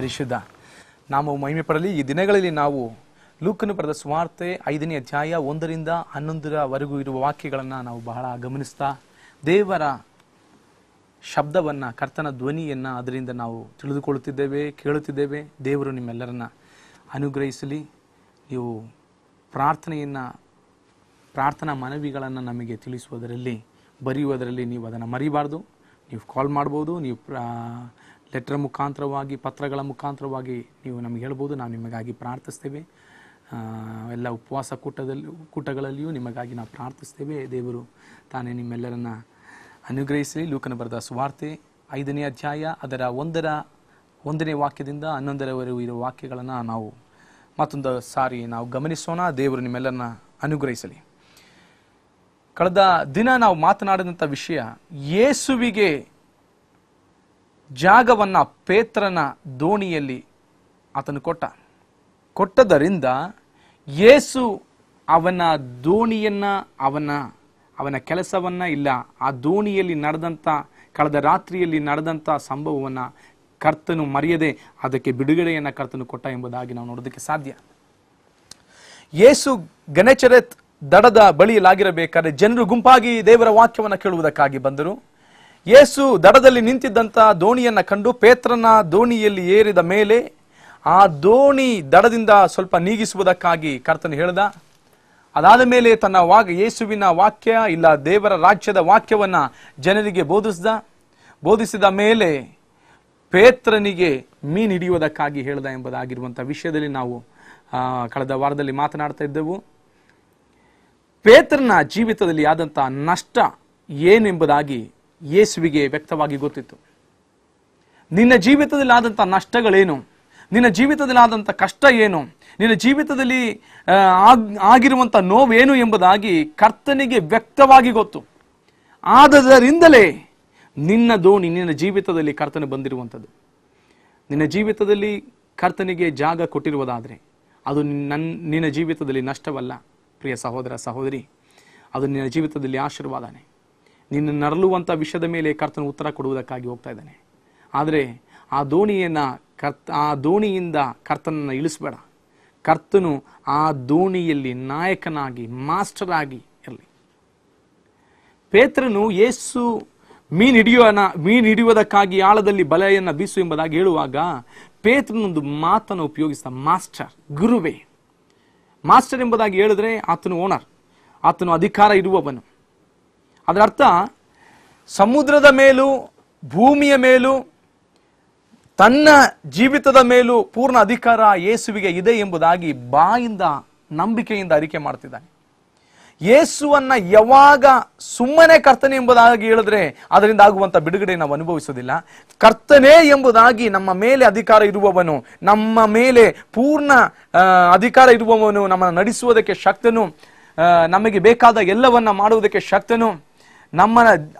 ಪರಿಶುದ್ಧ ನಾವು ಮಹಿಮೆ ಪಡಲಿ ಈ ದಿನಗಳಲ್ಲಿ ನಾವು ಲೂಕನ್ನು ಪಡೆದ ಸುವಾರ್ತೆ ಐದನೇ ಅಧ್ಯಾಯ ಒಂದರಿಂದ ಹನ್ನೊಂದರವರೆಗೂ ಇರುವ ವಾಕ್ಯಗಳನ್ನು ನಾವು ಬಹಳ ಗಮನಿಸ್ತಾ ದೇವರ ಶಬ್ದವನ್ನು ಕರ್ತನ ಧ್ವನಿಯನ್ನು ಅದರಿಂದ ನಾವು ತಿಳಿದುಕೊಳ್ಳುತ್ತಿದ್ದೇವೆ ಕೇಳುತ್ತಿದ್ದೇವೆ ದೇವರು ನಿಮ್ಮೆಲ್ಲರನ್ನ ಅನುಗ್ರಹಿಸಲಿ ನೀವು ಪ್ರಾರ್ಥನೆಯನ್ನು ಪ್ರಾರ್ಥನಾ ಮನವಿಗಳನ್ನು ನಮಗೆ ತಿಳಿಸುವುದರಲ್ಲಿ ಬರೆಯುವುದರಲ್ಲಿ ನೀವು ಅದನ್ನು ಮರಿಬಾರ್ದು ನೀವು ಕಾಲ್ ಮಾಡ್ಬೋದು ನೀವು ಲೆಟ್ರ್ ಮುಖಾಂತರವಾಗಿ ಪತ್ರಗಳ ಮುಖಾಂತರವಾಗಿ ನೀವು ನಮಗೆ ಹೇಳ್ಬೋದು ನಾವು ನಿಮಗಾಗಿ ಪ್ರಾರ್ಥಿಸ್ತೇವೆ ಎಲ್ಲ ಉಪವಾಸ ಕೂಟದಲ್ಲಿ ಕೂಟಗಳಲ್ಲಿಯೂ ನಿಮಗಾಗಿ ನಾವು ಪ್ರಾರ್ಥಿಸ್ತೇವೆ ದೇವರು ತಾನೇ ನಿಮ್ಮೆಲ್ಲರನ್ನ ಅನುಗ್ರಹಿಸಲಿ ಲೂಕನ ಬರೆದ ಸುವಾರ್ತೆ ಐದನೇ ಅಧ್ಯಾಯ ಅದರ ಒಂದರ ಒಂದನೇ ವಾಕ್ಯದಿಂದ ಹನ್ನೊಂದರವರೆಗೂ ಇರುವ ವಾಕ್ಯಗಳನ್ನು ನಾವು ಮತ್ತೊಂದು ಸಾರಿ ನಾವು ಗಮನಿಸೋಣ ದೇವರು ನಿಮ್ಮೆಲ್ಲರನ್ನ ಅನುಗ್ರಹಿಸಲಿ ಕಳೆದ ದಿನ ನಾವು ಮಾತನಾಡಿದಂಥ ವಿಷಯ ಯೇಸುವಿಗೆ ಜಾಗವನ್ನು ಪೇತ್ರನ ದೋಣಿಯಲ್ಲಿ ಆತನು ಕೊಟ್ಟ ಕೊಟ್ಟದರಿಂದ ಯೇಸು ಅವನ ದೋಣಿಯನ್ನ ಅವನ ಅವನ ಕೆಲಸವನ್ನು ಇಲ್ಲ ಆ ದೋಣಿಯಲ್ಲಿ ನಡೆದಂಥ ಕಳೆದ ರಾತ್ರಿಯಲ್ಲಿ ನಡೆದಂಥ ಸಂಭವವನ್ನು ಕರ್ತನು ಮರೆಯದೆ ಅದಕ್ಕೆ ಬಿಡುಗಡೆಯನ್ನು ಕರ್ತನು ಕೊಟ್ಟ ಎಂಬುದಾಗಿ ನಾವು ನೋಡೋದಕ್ಕೆ ಸಾಧ್ಯ ಯೇಸು ಗಣೇಶರತ್ ದಡದ ಬಳಿಯಲಾಗಿರಬೇಕಾದ್ರೆ ಜನರು ಗುಂಪಾಗಿ ದೇವರ ವಾಕ್ಯವನ್ನು ಕೇಳುವುದಕ್ಕಾಗಿ ಬಂದರು ಯೇಸು ದಡದಲ್ಲಿ ನಿಂತಿದ್ದಂಥ ದೋಣಿಯನ್ನು ಕಂಡು ಪೇತ್ರನ ದೋಣಿಯಲ್ಲಿ ಏರಿದ ಮೇಲೆ ಆ ದೋಣಿ ದಡದಿಂದ ಸ್ವಲ್ಪ ನೀಗಿಸುವುದಕ್ಕಾಗಿ ಕರ್ತನು ಹೇಳ್ದ ಅದಾದ ಮೇಲೆ ತನ್ನ ವಾಗ ಯೇಸುವಿನ ವಾಕ್ಯ ಇಲ್ಲ ದೇವರ ರಾಜ್ಯದ ವಾಕ್ಯವನ್ನು ಜನರಿಗೆ ಬೋಧಿಸಿದ ಬೋಧಿಸಿದ ಮೇಲೆ ಪೇತ್ರನಿಗೆ ಮೀನು ಹಿಡಿಯುವುದಕ್ಕಾಗಿ ಹೇಳ್ದ ಎಂಬುದಾಗಿರುವಂಥ ವಿಷಯದಲ್ಲಿ ನಾವು ಕಳೆದ ವಾರದಲ್ಲಿ ಮಾತನಾಡ್ತಾ ಇದ್ದೆವು ಪೇತ್ರನ ಜೀವಿತದಲ್ಲಿ ಆದಂಥ ನಷ್ಟ ಏನೆಂಬುದಾಗಿ ಯೇಸುವಿಗೆ ವ್ಯಕ್ತವಾಗಿ ಗೊತ್ತಿತ್ತು ನಿನ್ನ ಜೀವಿತದಲ್ಲಿ ಆದಂಥ ನಷ್ಟಗಳೇನು ನಿನ್ನ ಜೀವಿತದಲ್ಲಿ ಆದಂಥ ಕಷ್ಟ ಏನು ನಿನ್ನ ಜೀವಿತದಲ್ಲಿ ಆಗಿರುವಂಥ ನೋವೇನು ಎಂಬುದಾಗಿ ಕರ್ತನಿಗೆ ವ್ಯಕ್ತವಾಗಿ ಗೊತ್ತು ಆದ್ದರಿಂದಲೇ ನಿನ್ನ ದೋಣಿ ನಿನ್ನ ಜೀವಿತದಲ್ಲಿ ಕರ್ತನೆ ಬಂದಿರುವಂಥದ್ದು ನಿನ್ನ ಜೀವಿತದಲ್ಲಿ ಕರ್ತನಿಗೆ ಜಾಗ ಕೊಟ್ಟಿರುವುದಾದರೆ ಅದು ನನ್ನ ನಿನ್ನ ಜೀವಿತದಲ್ಲಿ ನಷ್ಟವಲ್ಲ ಪ್ರಿಯ ಸಹೋದರ ಸಹೋದರಿ ಅದು ನಿನ್ನ ಜೀವಿತದಲ್ಲಿ ಆಶೀರ್ವಾದನೇ ನಿನ್ನ ನರಲುವಂತ ವಿಷಯದ ಮೇಲೆ ಕರ್ತನ ಉತ್ತರ ಕೊಡುವುದಕ್ಕಾಗಿ ಹೋಗ್ತಾ ಇದ್ದಾನೆ ಆದರೆ ಆ ದೋಣಿಯನ್ನು ಕರ್ತ ಆ ದೋಣಿಯಿಂದ ಕರ್ತನನ್ನು ಇಳಿಸ್ಬೇಡ ಕರ್ತನು ಆ ದೋಣಿಯಲ್ಲಿ ನಾಯಕನಾಗಿ ಮಾಸ್ಟರ್ ಆಗಿ ಇರಲಿ ಪೇತ್ರನು ಯೇಸು ಮೀನು ಹಿಡಿಯೋಣ ಮೀನು ಹಿಡಿಯುವುದಕ್ಕಾಗಿ ಆಳದಲ್ಲಿ ಬಲೆಯನ್ನು ಬೀಸು ಎಂಬುದಾಗಿ ಹೇಳುವಾಗ ಪೇತ್ರನೊಂದು ಮಾತನ್ನು ಉಪಯೋಗಿಸಿದ ಮಾಸ್ಟರ್ ಗುರುವೆ ಮಾಸ್ಟರ್ ಎಂಬುದಾಗಿ ಹೇಳಿದ್ರೆ ಆತನು ಓನರ್ ಆತನು ಅಧಿಕಾರ ಇರುವವನು ಅದರ ಅರ್ಥ ಸಮುದ್ರದ ಮೇಲೂ ಭೂಮಿಯ ಮೇಲೂ ತನ್ನ ಜೀವಿತದ ಮೇಲೂ ಪೂರ್ಣ ಅಧಿಕಾರ ಯೇಸುವಿಗೆ ಇದೆ ಎಂಬುದಾಗಿ ಬಾಯಿಂದ ನಂಬಿಕೆಯಿಂದ ಅರಿಕೆ ಮಾಡ್ತಿದ್ದಾನೆ ಯೇಸುವನ್ನ ಯಾವಾಗ ಸುಮ್ಮನೆ ಕರ್ತನೆ ಎಂಬುದಾಗಿ ಹೇಳಿದ್ರೆ ಅದರಿಂದ ಆಗುವಂಥ ಬಿಡುಗಡೆ ನಾವು ಅನುಭವಿಸುವುದಿಲ್ಲ ಕರ್ತನೆ ಎಂಬುದಾಗಿ ನಮ್ಮ ಮೇಲೆ ಅಧಿಕಾರ ಇರುವವನು ನಮ್ಮ ಮೇಲೆ ಪೂರ್ಣ ಅಧಿಕಾರ ಇರುವವನು ನಮ್ಮನ್ನು ನಡೆಸುವುದಕ್ಕೆ ಶಕ್ತನು ನಮಗೆ ಬೇಕಾದ ಎಲ್ಲವನ್ನ ಮಾಡುವುದಕ್ಕೆ ಶಕ್ತನು ನಮ್ಮ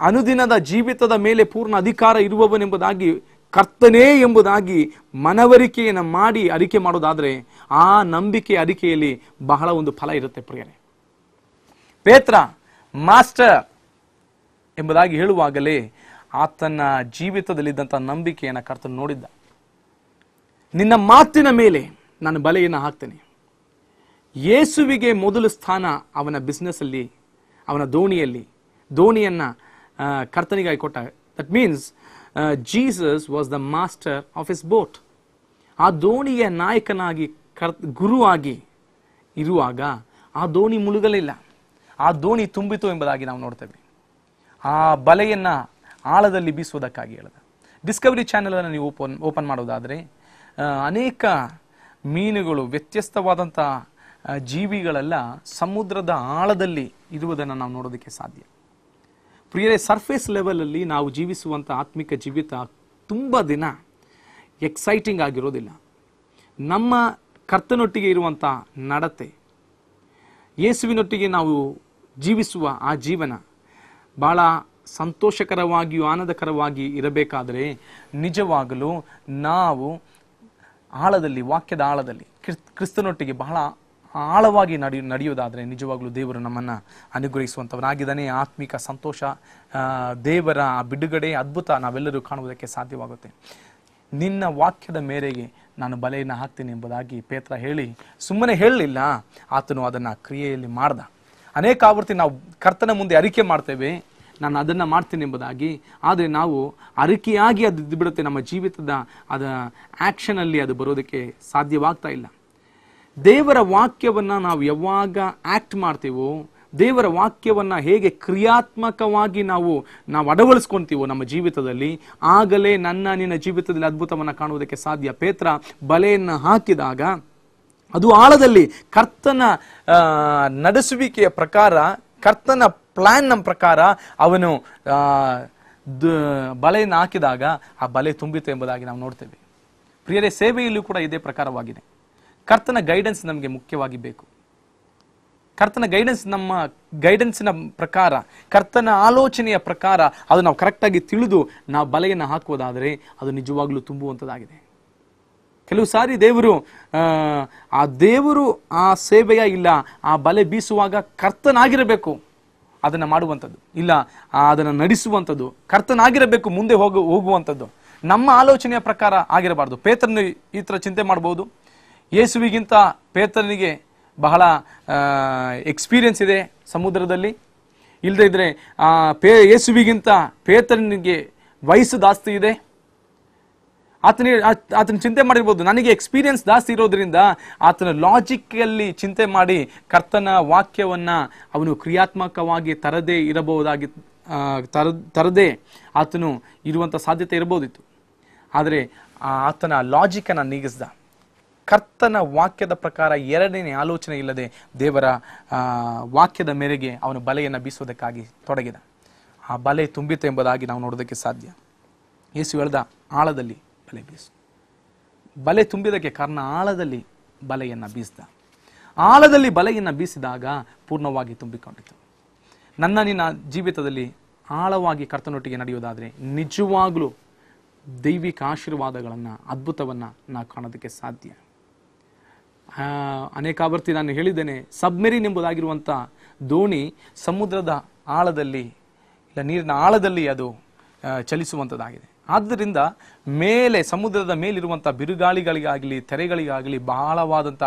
ಅನುದಿನದ ಜೀವಿತದ ಮೇಲೆ ಪೂರ್ಣ ಅಧಿಕಾರ ಇರುವವನೆಂಬುದಾಗಿ ಕರ್ತನೇ ಎಂಬುದಾಗಿ ಮನವರಿಕೆಯನ್ನು ಮಾಡಿ ಅರಿಕೆ ಮಾಡೋದಾದರೆ ಆ ನಂಬಿಕೆ ಅರಿಕೆಯಲ್ಲಿ ಬಹಳ ಒಂದು ಫಲ ಇರುತ್ತೆ ಪ್ರಿಯರೇ ಪೇತ್ರ ಮಾಸ್ಟರ್ ಎಂಬುದಾಗಿ ಹೇಳುವಾಗಲೇ ಆತನ ಜೀವಿತದಲ್ಲಿದ್ದಂಥ ನಂಬಿಕೆಯನ್ನು ಕರ್ತನು ನೋಡಿದ್ದ ನಿನ್ನ ಮಾತಿನ ಮೇಲೆ ನಾನು ಬಲೆಯನ್ನು ಹಾಕ್ತೇನೆ ಯೇಸುವಿಗೆ ಮೊದಲು ಸ್ಥಾನ ಅವನ ಬಿಸ್ನೆಸ್ಸಲ್ಲಿ ಅವನ ದೋಣಿಯಲ್ಲಿ ದೋಣಿಯನ್ನು ಕರ್ತನಿಗಾಗಿ ಕೊಟ್ಟಾಗ that means Jesus was the master of his boat ಆ ದೋಣಿಯ ನಾಯಕನಾಗಿ ಕರ್ ಗುರುವಾಗಿ ಇರುವಾಗ ಆ ದೋಣಿ ಮುಳುಗಲಿಲ್ಲ ಆ ದೋಣಿ ತುಂಬಿತು ಎಂಬುದಾಗಿ ನಾವು ನೋಡ್ತೇವೆ ಆ ಬಲೆಯನ್ನು ಆಳದಲ್ಲಿ ಬೀಸುವುದಕ್ಕಾಗಿ ಹೇಳಿದ ಡಿಸ್ಕವರಿ ಚಾನೆಲನ್ನು ನೀವು ಓಪನ್ ಓಪನ್ ಮಾಡೋದಾದರೆ ಅನೇಕ ಮೀನುಗಳು ವ್ಯತ್ಯಸ್ತವಾದಂಥ ಜೀವಿಗಳೆಲ್ಲ ಸಮುದ್ರದ ಆಳದಲ್ಲಿ ಇರುವುದನ್ನು ನಾವು ನೋಡೋದಕ್ಕೆ ಸಾಧ್ಯ ಪ್ರಿಯರೇ ಸರ್ಫೇಸ್ ಲೆವೆಲಲ್ಲಿ ನಾವು ಜೀವಿಸುವಂಥ ಆತ್ಮಿಕ ಜೀವಿತ ತುಂಬ ದಿನ ಎಕ್ಸೈಟಿಂಗ್ ಆಗಿರೋದಿಲ್ಲ ನಮ್ಮ ಕರ್ತನೊಟ್ಟಿಗೆ ಇರುವಂಥ ನಡತೆ ಯೇಸುವಿನೊಟ್ಟಿಗೆ ನಾವು ಜೀವಿಸುವ ಆ ಜೀವನ ಭಾಳ ಸಂತೋಷಕರವಾಗಿಯೂ ಆನಂದಕರವಾಗಿ ಇರಬೇಕಾದರೆ ನಿಜವಾಗಲೂ ನಾವು ಆಳದಲ್ಲಿ ವಾಕ್ಯದ ಆಳದಲ್ಲಿ ಕ್ರಿಸ್ತನೊಟ್ಟಿಗೆ ಬಹಳ ಆಳವಾಗಿ ನಡೆಯು ನಡೆಯೋದಾದರೆ ನಿಜವಾಗಲೂ ದೇವರು ನಮ್ಮನ್ನು ಅನುಗ್ರಹಿಸುವಂಥವನಾಗಿದ್ದಾನೆ ಆತ್ಮಿಕ ಸಂತೋಷ ದೇವರ ಬಿಡುಗಡೆ ಅದ್ಭುತ ನಾವೆಲ್ಲರೂ ಕಾಣುವುದಕ್ಕೆ ಸಾಧ್ಯವಾಗುತ್ತೆ ನಿನ್ನ ವಾಕ್ಯದ ಮೇರೆಗೆ ನಾನು ಬಲೆಯನ್ನು ಹಾಕ್ತೀನಿ ಎಂಬುದಾಗಿ ಪೇತ್ರ ಹೇಳಿ ಸುಮ್ಮನೆ ಹೇಳಲಿಲ್ಲ ಆತನು ಅದನ್ನು ಕ್ರಿಯೆಯಲ್ಲಿ ಮಾಡ್ದ ಅನೇಕ ಆವೃತ್ತಿ ನಾವು ಕರ್ತನ ಮುಂದೆ ಅರಿಕೆ ಮಾಡ್ತೇವೆ ನಾನು ಅದನ್ನು ಮಾಡ್ತೀನಿ ಎಂಬುದಾಗಿ ಆದರೆ ನಾವು ಅರಿಕೆಯಾಗಿ ಅದು ಬಿಡುತ್ತೆ ನಮ್ಮ ಜೀವಿತದ ಅದ ಆ್ಯಕ್ಷನಲ್ಲಿ ಅದು ಬರೋದಕ್ಕೆ ಸಾಧ್ಯವಾಗ್ತಾ ಇಲ್ಲ ದೇವರ ವಾಕ್ಯವನ್ನು ನಾವು ಯಾವಾಗ ಆಕ್ಟ್ ಮಾಡ್ತೀವೋ ದೇವರ ವಾಕ್ಯವನ್ನು ಹೇಗೆ ಕ್ರಿಯಾತ್ಮಕವಾಗಿ ನಾವು ನಾವು ಅಡವಳಿಸ್ಕೊಂತೀವೋ ನಮ್ಮ ಜೀವಿತದಲ್ಲಿ ಆಗಲೇ ನನ್ನ ನಿನ್ನ ಜೀವಿತದಲ್ಲಿ ಅದ್ಭುತವನ್ನು ಕಾಣುವುದಕ್ಕೆ ಸಾಧ್ಯ ಪೇತ್ರ ಬಲೆಯನ್ನು ಹಾಕಿದಾಗ ಅದು ಆಳದಲ್ಲಿ ಕರ್ತನ ನಡೆಸುವಿಕೆಯ ಪ್ರಕಾರ ಕರ್ತನ ಪ್ಲ್ಯಾನ್ನ ಪ್ರಕಾರ ಅವನು ಬಲೆಯನ್ನು ಹಾಕಿದಾಗ ಆ ಬಲೆ ತುಂಬಿತು ಎಂಬುದಾಗಿ ನಾವು ನೋಡ್ತೇವೆ ಪ್ರಿಯರೇ ಸೇವೆಯಲ್ಲೂ ಕೂಡ ಇದೇ ಪ್ರಕಾರವಾಗಿದೆ ಕರ್ತನ ಗೈಡೆನ್ಸ್ ನಮಗೆ ಮುಖ್ಯವಾಗಿ ಬೇಕು ಕರ್ತನ ಗೈಡೆನ್ಸ್ ನಮ್ಮ ಗೈಡೆನ್ಸಿನ ಪ್ರಕಾರ ಕರ್ತನ ಆಲೋಚನೆಯ ಪ್ರಕಾರ ಅದು ನಾವು ಕರೆಕ್ಟಾಗಿ ತಿಳಿದು ನಾವು ಬಲೆಯನ್ನು ಹಾಕುವುದಾದರೆ ಅದು ನಿಜವಾಗಲೂ ತುಂಬುವಂಥದ್ದಾಗಿದೆ ಕೆಲವು ಸಾರಿ ದೇವರು ಆ ದೇವರು ಆ ಸೇವೆಯ ಇಲ್ಲ ಆ ಬಲೆ ಬೀಸುವಾಗ ಕರ್ತನಾಗಿರಬೇಕು ಅದನ್ನು ಮಾಡುವಂಥದ್ದು ಇಲ್ಲ ಅದನ್ನು ನಡೆಸುವಂಥದ್ದು ಕರ್ತನಾಗಿರಬೇಕು ಮುಂದೆ ಹೋಗು ಹೋಗುವಂಥದ್ದು ನಮ್ಮ ಆಲೋಚನೆಯ ಪ್ರಕಾರ ಆಗಿರಬಾರ್ದು ಪೇತ್ರನ ಈ ಥರ ಚಿಂತೆ ಮಾಡ್ಬೋದು ಯೇಸುವಿಗಿಂತ ಪೇತನಿಗೆ ಬಹಳ ಎಕ್ಸ್ಪೀರಿಯನ್ಸ್ ಇದೆ ಸಮುದ್ರದಲ್ಲಿ ಇಲ್ಲದೇ ಇದ್ದರೆ ಪೇ ಯೇಸುವಿಗಿಂತ ಪೇತನಿಗೆ ವಯಸ್ಸು ಜಾಸ್ತಿ ಇದೆ ಆತನ ಆತನ ಚಿಂತೆ ಮಾಡಿರ್ಬೋದು ನನಗೆ ಎಕ್ಸ್ಪೀರಿಯನ್ಸ್ ಜಾಸ್ತಿ ಇರೋದ್ರಿಂದ ಆತನ ಲಾಜಿಕ್ಕಲ್ಲಿ ಚಿಂತೆ ಮಾಡಿ ಕರ್ತನ ವಾಕ್ಯವನ್ನು ಅವನು ಕ್ರಿಯಾತ್ಮಕವಾಗಿ ತರದೇ ಇರಬಹುದಾಗಿ ತರ ತರದೇ ಆತನು ಇರುವಂಥ ಸಾಧ್ಯತೆ ಇರ್ಬೋದಿತ್ತು ಆದರೆ ಆತನ ಲಾಜಿಕನ್ನು ನೀಗಿಸ್ದ ಕರ್ತನ ವಾಕ್ಯದ ಪ್ರಕಾರ ಎರಡನೇ ಆಲೋಚನೆ ಇಲ್ಲದೆ ದೇವರ ವಾಕ್ಯದ ಮೇರೆಗೆ ಅವನು ಬಲೆಯನ್ನು ಬೀಸೋದಕ್ಕಾಗಿ ತೊಡಗಿದ ಆ ಬಲೆ ತುಂಬಿತು ಎಂಬುದಾಗಿ ನಾವು ನೋಡೋದಕ್ಕೆ ಸಾಧ್ಯ ಯೇಸು ಹೇಳ್ದ ಆಳದಲ್ಲಿ ಬಲೆ ಬೀಸು ಬಲೆ ತುಂಬಿದಕ್ಕೆ ಕಾರಣ ಆಳದಲ್ಲಿ ಬಲೆಯನ್ನು ಬೀಸಿದ ಆಳದಲ್ಲಿ ಬಲೆಯನ್ನು ಬೀಸಿದಾಗ ಪೂರ್ಣವಾಗಿ ತುಂಬಿಕೊಂಡಿತು ನನ್ನ ನಿನ್ನ ಜೀವಿತದಲ್ಲಿ ಆಳವಾಗಿ ಕರ್ತನೊಟ್ಟಿಗೆ ನಡೆಯುವುದಾದರೆ ನಿಜವಾಗಲೂ ದೈವಿಕ ಆಶೀರ್ವಾದಗಳನ್ನು ಅದ್ಭುತವನ್ನು ನಾ ಕಾಣೋದಕ್ಕೆ ಸಾಧ್ಯ ಅನೇಕ ಆವೃತ್ತಿ ನಾನು ಹೇಳಿದ್ದೇನೆ ಸಬ್ಮೆರಿನ್ ಎಂಬುದಾಗಿರುವಂಥ ದೋಣಿ ಸಮುದ್ರದ ಆಳದಲ್ಲಿ ಇಲ್ಲ ನೀರಿನ ಆಳದಲ್ಲಿ ಅದು ಚಲಿಸುವಂಥದ್ದಾಗಿದೆ ಆದ್ದರಿಂದ ಮೇಲೆ ಸಮುದ್ರದ ಮೇಲಿರುವಂಥ ಬಿರುಗಾಳಿಗಳಿಗಾಗಲಿ ತೆರೆಗಳಿಗಾಗಲಿ ಬಹಳವಾದಂಥ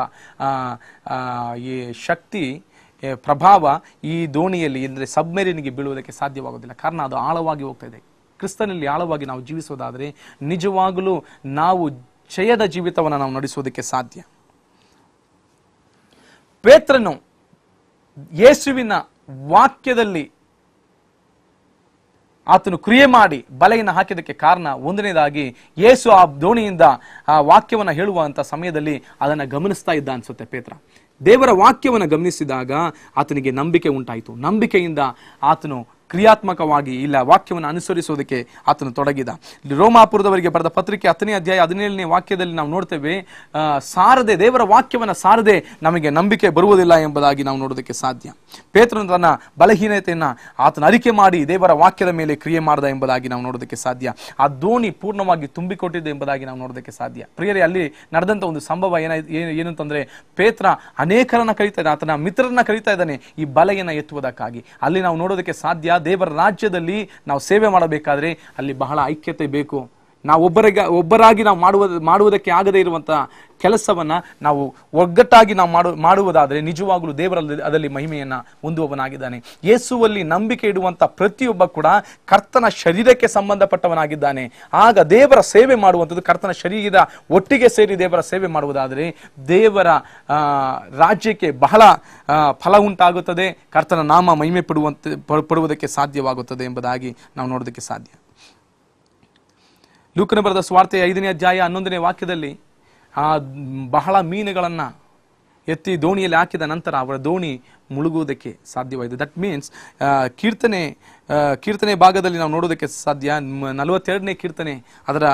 ಈ ಶಕ್ತಿ ಪ್ರಭಾವ ಈ ದೋಣಿಯಲ್ಲಿ ಅಂದರೆ ಸಬ್ಮೆರಿನ್ಗೆ ಬೀಳುವುದಕ್ಕೆ ಸಾಧ್ಯವಾಗೋದಿಲ್ಲ ಕಾರಣ ಅದು ಆಳವಾಗಿ ಹೋಗ್ತಾ ಇದೆ ಕ್ರಿಸ್ತನಲ್ಲಿ ಆಳವಾಗಿ ನಾವು ಜೀವಿಸೋದಾದರೆ ನಿಜವಾಗಲೂ ನಾವು ಜಯದ ಜೀವಿತವನ್ನು ನಾವು ನಡೆಸುವುದಕ್ಕೆ ಸಾಧ್ಯ ಪೇತ್ರನು ಯೇಸುವಿನ ವಾಕ್ಯದಲ್ಲಿ ಆತನು ಕ್ರಿಯೆ ಮಾಡಿ ಬಲೆಯನ್ನು ಹಾಕಿದಕ್ಕೆ ಕಾರಣ ಒಂದನೇದಾಗಿ ಯೇಸು ಆ ದೋಣಿಯಿಂದ ಆ ವಾಕ್ಯವನ್ನು ಹೇಳುವಂಥ ಸಮಯದಲ್ಲಿ ಅದನ್ನು ಗಮನಿಸ್ತಾ ಇದ್ದ ಅನ್ಸುತ್ತೆ ಪೇತ್ರ ದೇವರ ವಾಕ್ಯವನ್ನು ಗಮನಿಸಿದಾಗ ಆತನಿಗೆ ನಂಬಿಕೆ ಉಂಟಾಯಿತು ನಂಬಿಕೆಯಿಂದ ಆತನು ಕ್ರಿಯಾತ್ಮಕವಾಗಿ ಇಲ್ಲ ವಾಕ್ಯವನ್ನು ಅನುಸರಿಸುವುದಕ್ಕೆ ಆತನು ತೊಡಗಿದ ರೋಮಾಪುರದವರಿಗೆ ಬರೆದ ಪತ್ರಿಕೆ ಹತ್ತನೇ ಅಧ್ಯಾಯ ಹದಿನೇಳನೇ ವಾಕ್ಯದಲ್ಲಿ ನಾವು ನೋಡ್ತೇವೆ ಸಾರದೆ ದೇವರ ವಾಕ್ಯವನ್ನ ಸಾರದೆ ನಮಗೆ ನಂಬಿಕೆ ಬರುವುದಿಲ್ಲ ಎಂಬುದಾಗಿ ನಾವು ನೋಡೋದಕ್ಕೆ ಸಾಧ್ಯ ಪೇತ್ರನು ತನ್ನ ಬಲಹೀನತೆಯನ್ನು ಆತನ ಅರಿಕೆ ಮಾಡಿ ದೇವರ ವಾಕ್ಯದ ಮೇಲೆ ಕ್ರಿಯೆ ಮಾಡಿದ ಎಂಬುದಾಗಿ ನಾವು ನೋಡೋದಕ್ಕೆ ಸಾಧ್ಯ ಆ ದೋಣಿ ಪೂರ್ಣವಾಗಿ ತುಂಬಿಕೊಟ್ಟಿದೆ ಎಂಬುದಾಗಿ ನಾವು ನೋಡೋದಕ್ಕೆ ಸಾಧ್ಯ ಪ್ರಿಯರೇ ಅಲ್ಲಿ ನಡೆದಂಥ ಒಂದು ಸಂಭವ ಏನ ಏನು ಅಂತಂದ್ರೆ ಪೇತ್ರ ಅನೇಕರನ್ನ ಕರೀತಾ ಇದ್ದಾನೆ ಆತನ ಮಿತ್ರರನ್ನ ಕರೀತಾ ಇದ್ದಾನೆ ಈ ಬಲೆಯನ್ನು ಎತ್ತುವುದಕ್ಕಾಗಿ ಅಲ್ಲಿ ನಾವು ನೋಡೋದಕ್ಕೆ ಸಾಧ್ಯ ದೇವರ ರಾಜ್ಯದಲ್ಲಿ ನಾವು ಸೇವೆ ಮಾಡಬೇಕಾದ್ರೆ ಅಲ್ಲಿ ಬಹಳ ಐಕ್ಯತೆ ಬೇಕು ನಾವು ಒಬ್ಬರಿಗೆ ಒಬ್ಬರಾಗಿ ನಾವು ಮಾಡುವ ಮಾಡುವುದಕ್ಕೆ ಆಗದೇ ಇರುವಂಥ ಕೆಲಸವನ್ನು ನಾವು ಒಗ್ಗಟ್ಟಾಗಿ ನಾವು ಮಾಡು ಮಾಡುವುದಾದರೆ ನಿಜವಾಗಲೂ ದೇವರಲ್ಲಿ ಅದರಲ್ಲಿ ಮಹಿಮೆಯನ್ನು ಹೊಂದುವವನಾಗಿದ್ದಾನೆ ಯೇಸುವಲ್ಲಿ ನಂಬಿಕೆ ಇಡುವಂಥ ಪ್ರತಿಯೊಬ್ಬ ಕೂಡ ಕರ್ತನ ಶರೀರಕ್ಕೆ ಸಂಬಂಧಪಟ್ಟವನಾಗಿದ್ದಾನೆ ಆಗ ದೇವರ ಸೇವೆ ಮಾಡುವಂಥದ್ದು ಕರ್ತನ ಶರೀರದ ಒಟ್ಟಿಗೆ ಸೇರಿ ದೇವರ ಸೇವೆ ಮಾಡುವುದಾದರೆ ದೇವರ ರಾಜ್ಯಕ್ಕೆ ಬಹಳ ಫಲ ಉಂಟಾಗುತ್ತದೆ ಕರ್ತನ ನಾಮ ಮಹಿಮೆ ಪಡುವಂತೆ ಪಡುವುದಕ್ಕೆ ಸಾಧ್ಯವಾಗುತ್ತದೆ ಎಂಬುದಾಗಿ ನಾವು ನೋಡೋದಕ್ಕೆ ಸಾಧ್ಯ ಲೂಕನ ಬರೆದ ಸ್ವಾರ್ಥ ಐದನೇ ಅಧ್ಯಾಯ ಹನ್ನೊಂದನೇ ವಾಕ್ಯದಲ್ಲಿ ಆ ಬಹಳ ಮೀನುಗಳನ್ನು ಎತ್ತಿ ದೋಣಿಯಲ್ಲಿ ಹಾಕಿದ ನಂತರ ಅವರ ದೋಣಿ ಮುಳುಗುವುದಕ್ಕೆ ಸಾಧ್ಯವಾಯಿತು ದಟ್ ಮೀನ್ಸ್ ಕೀರ್ತನೆ ಕೀರ್ತನೆ ಭಾಗದಲ್ಲಿ ನಾವು ನೋಡೋದಕ್ಕೆ ಸಾಧ್ಯ ನಲವತ್ತೆರಡನೇ ಕೀರ್ತನೆ ಅದರ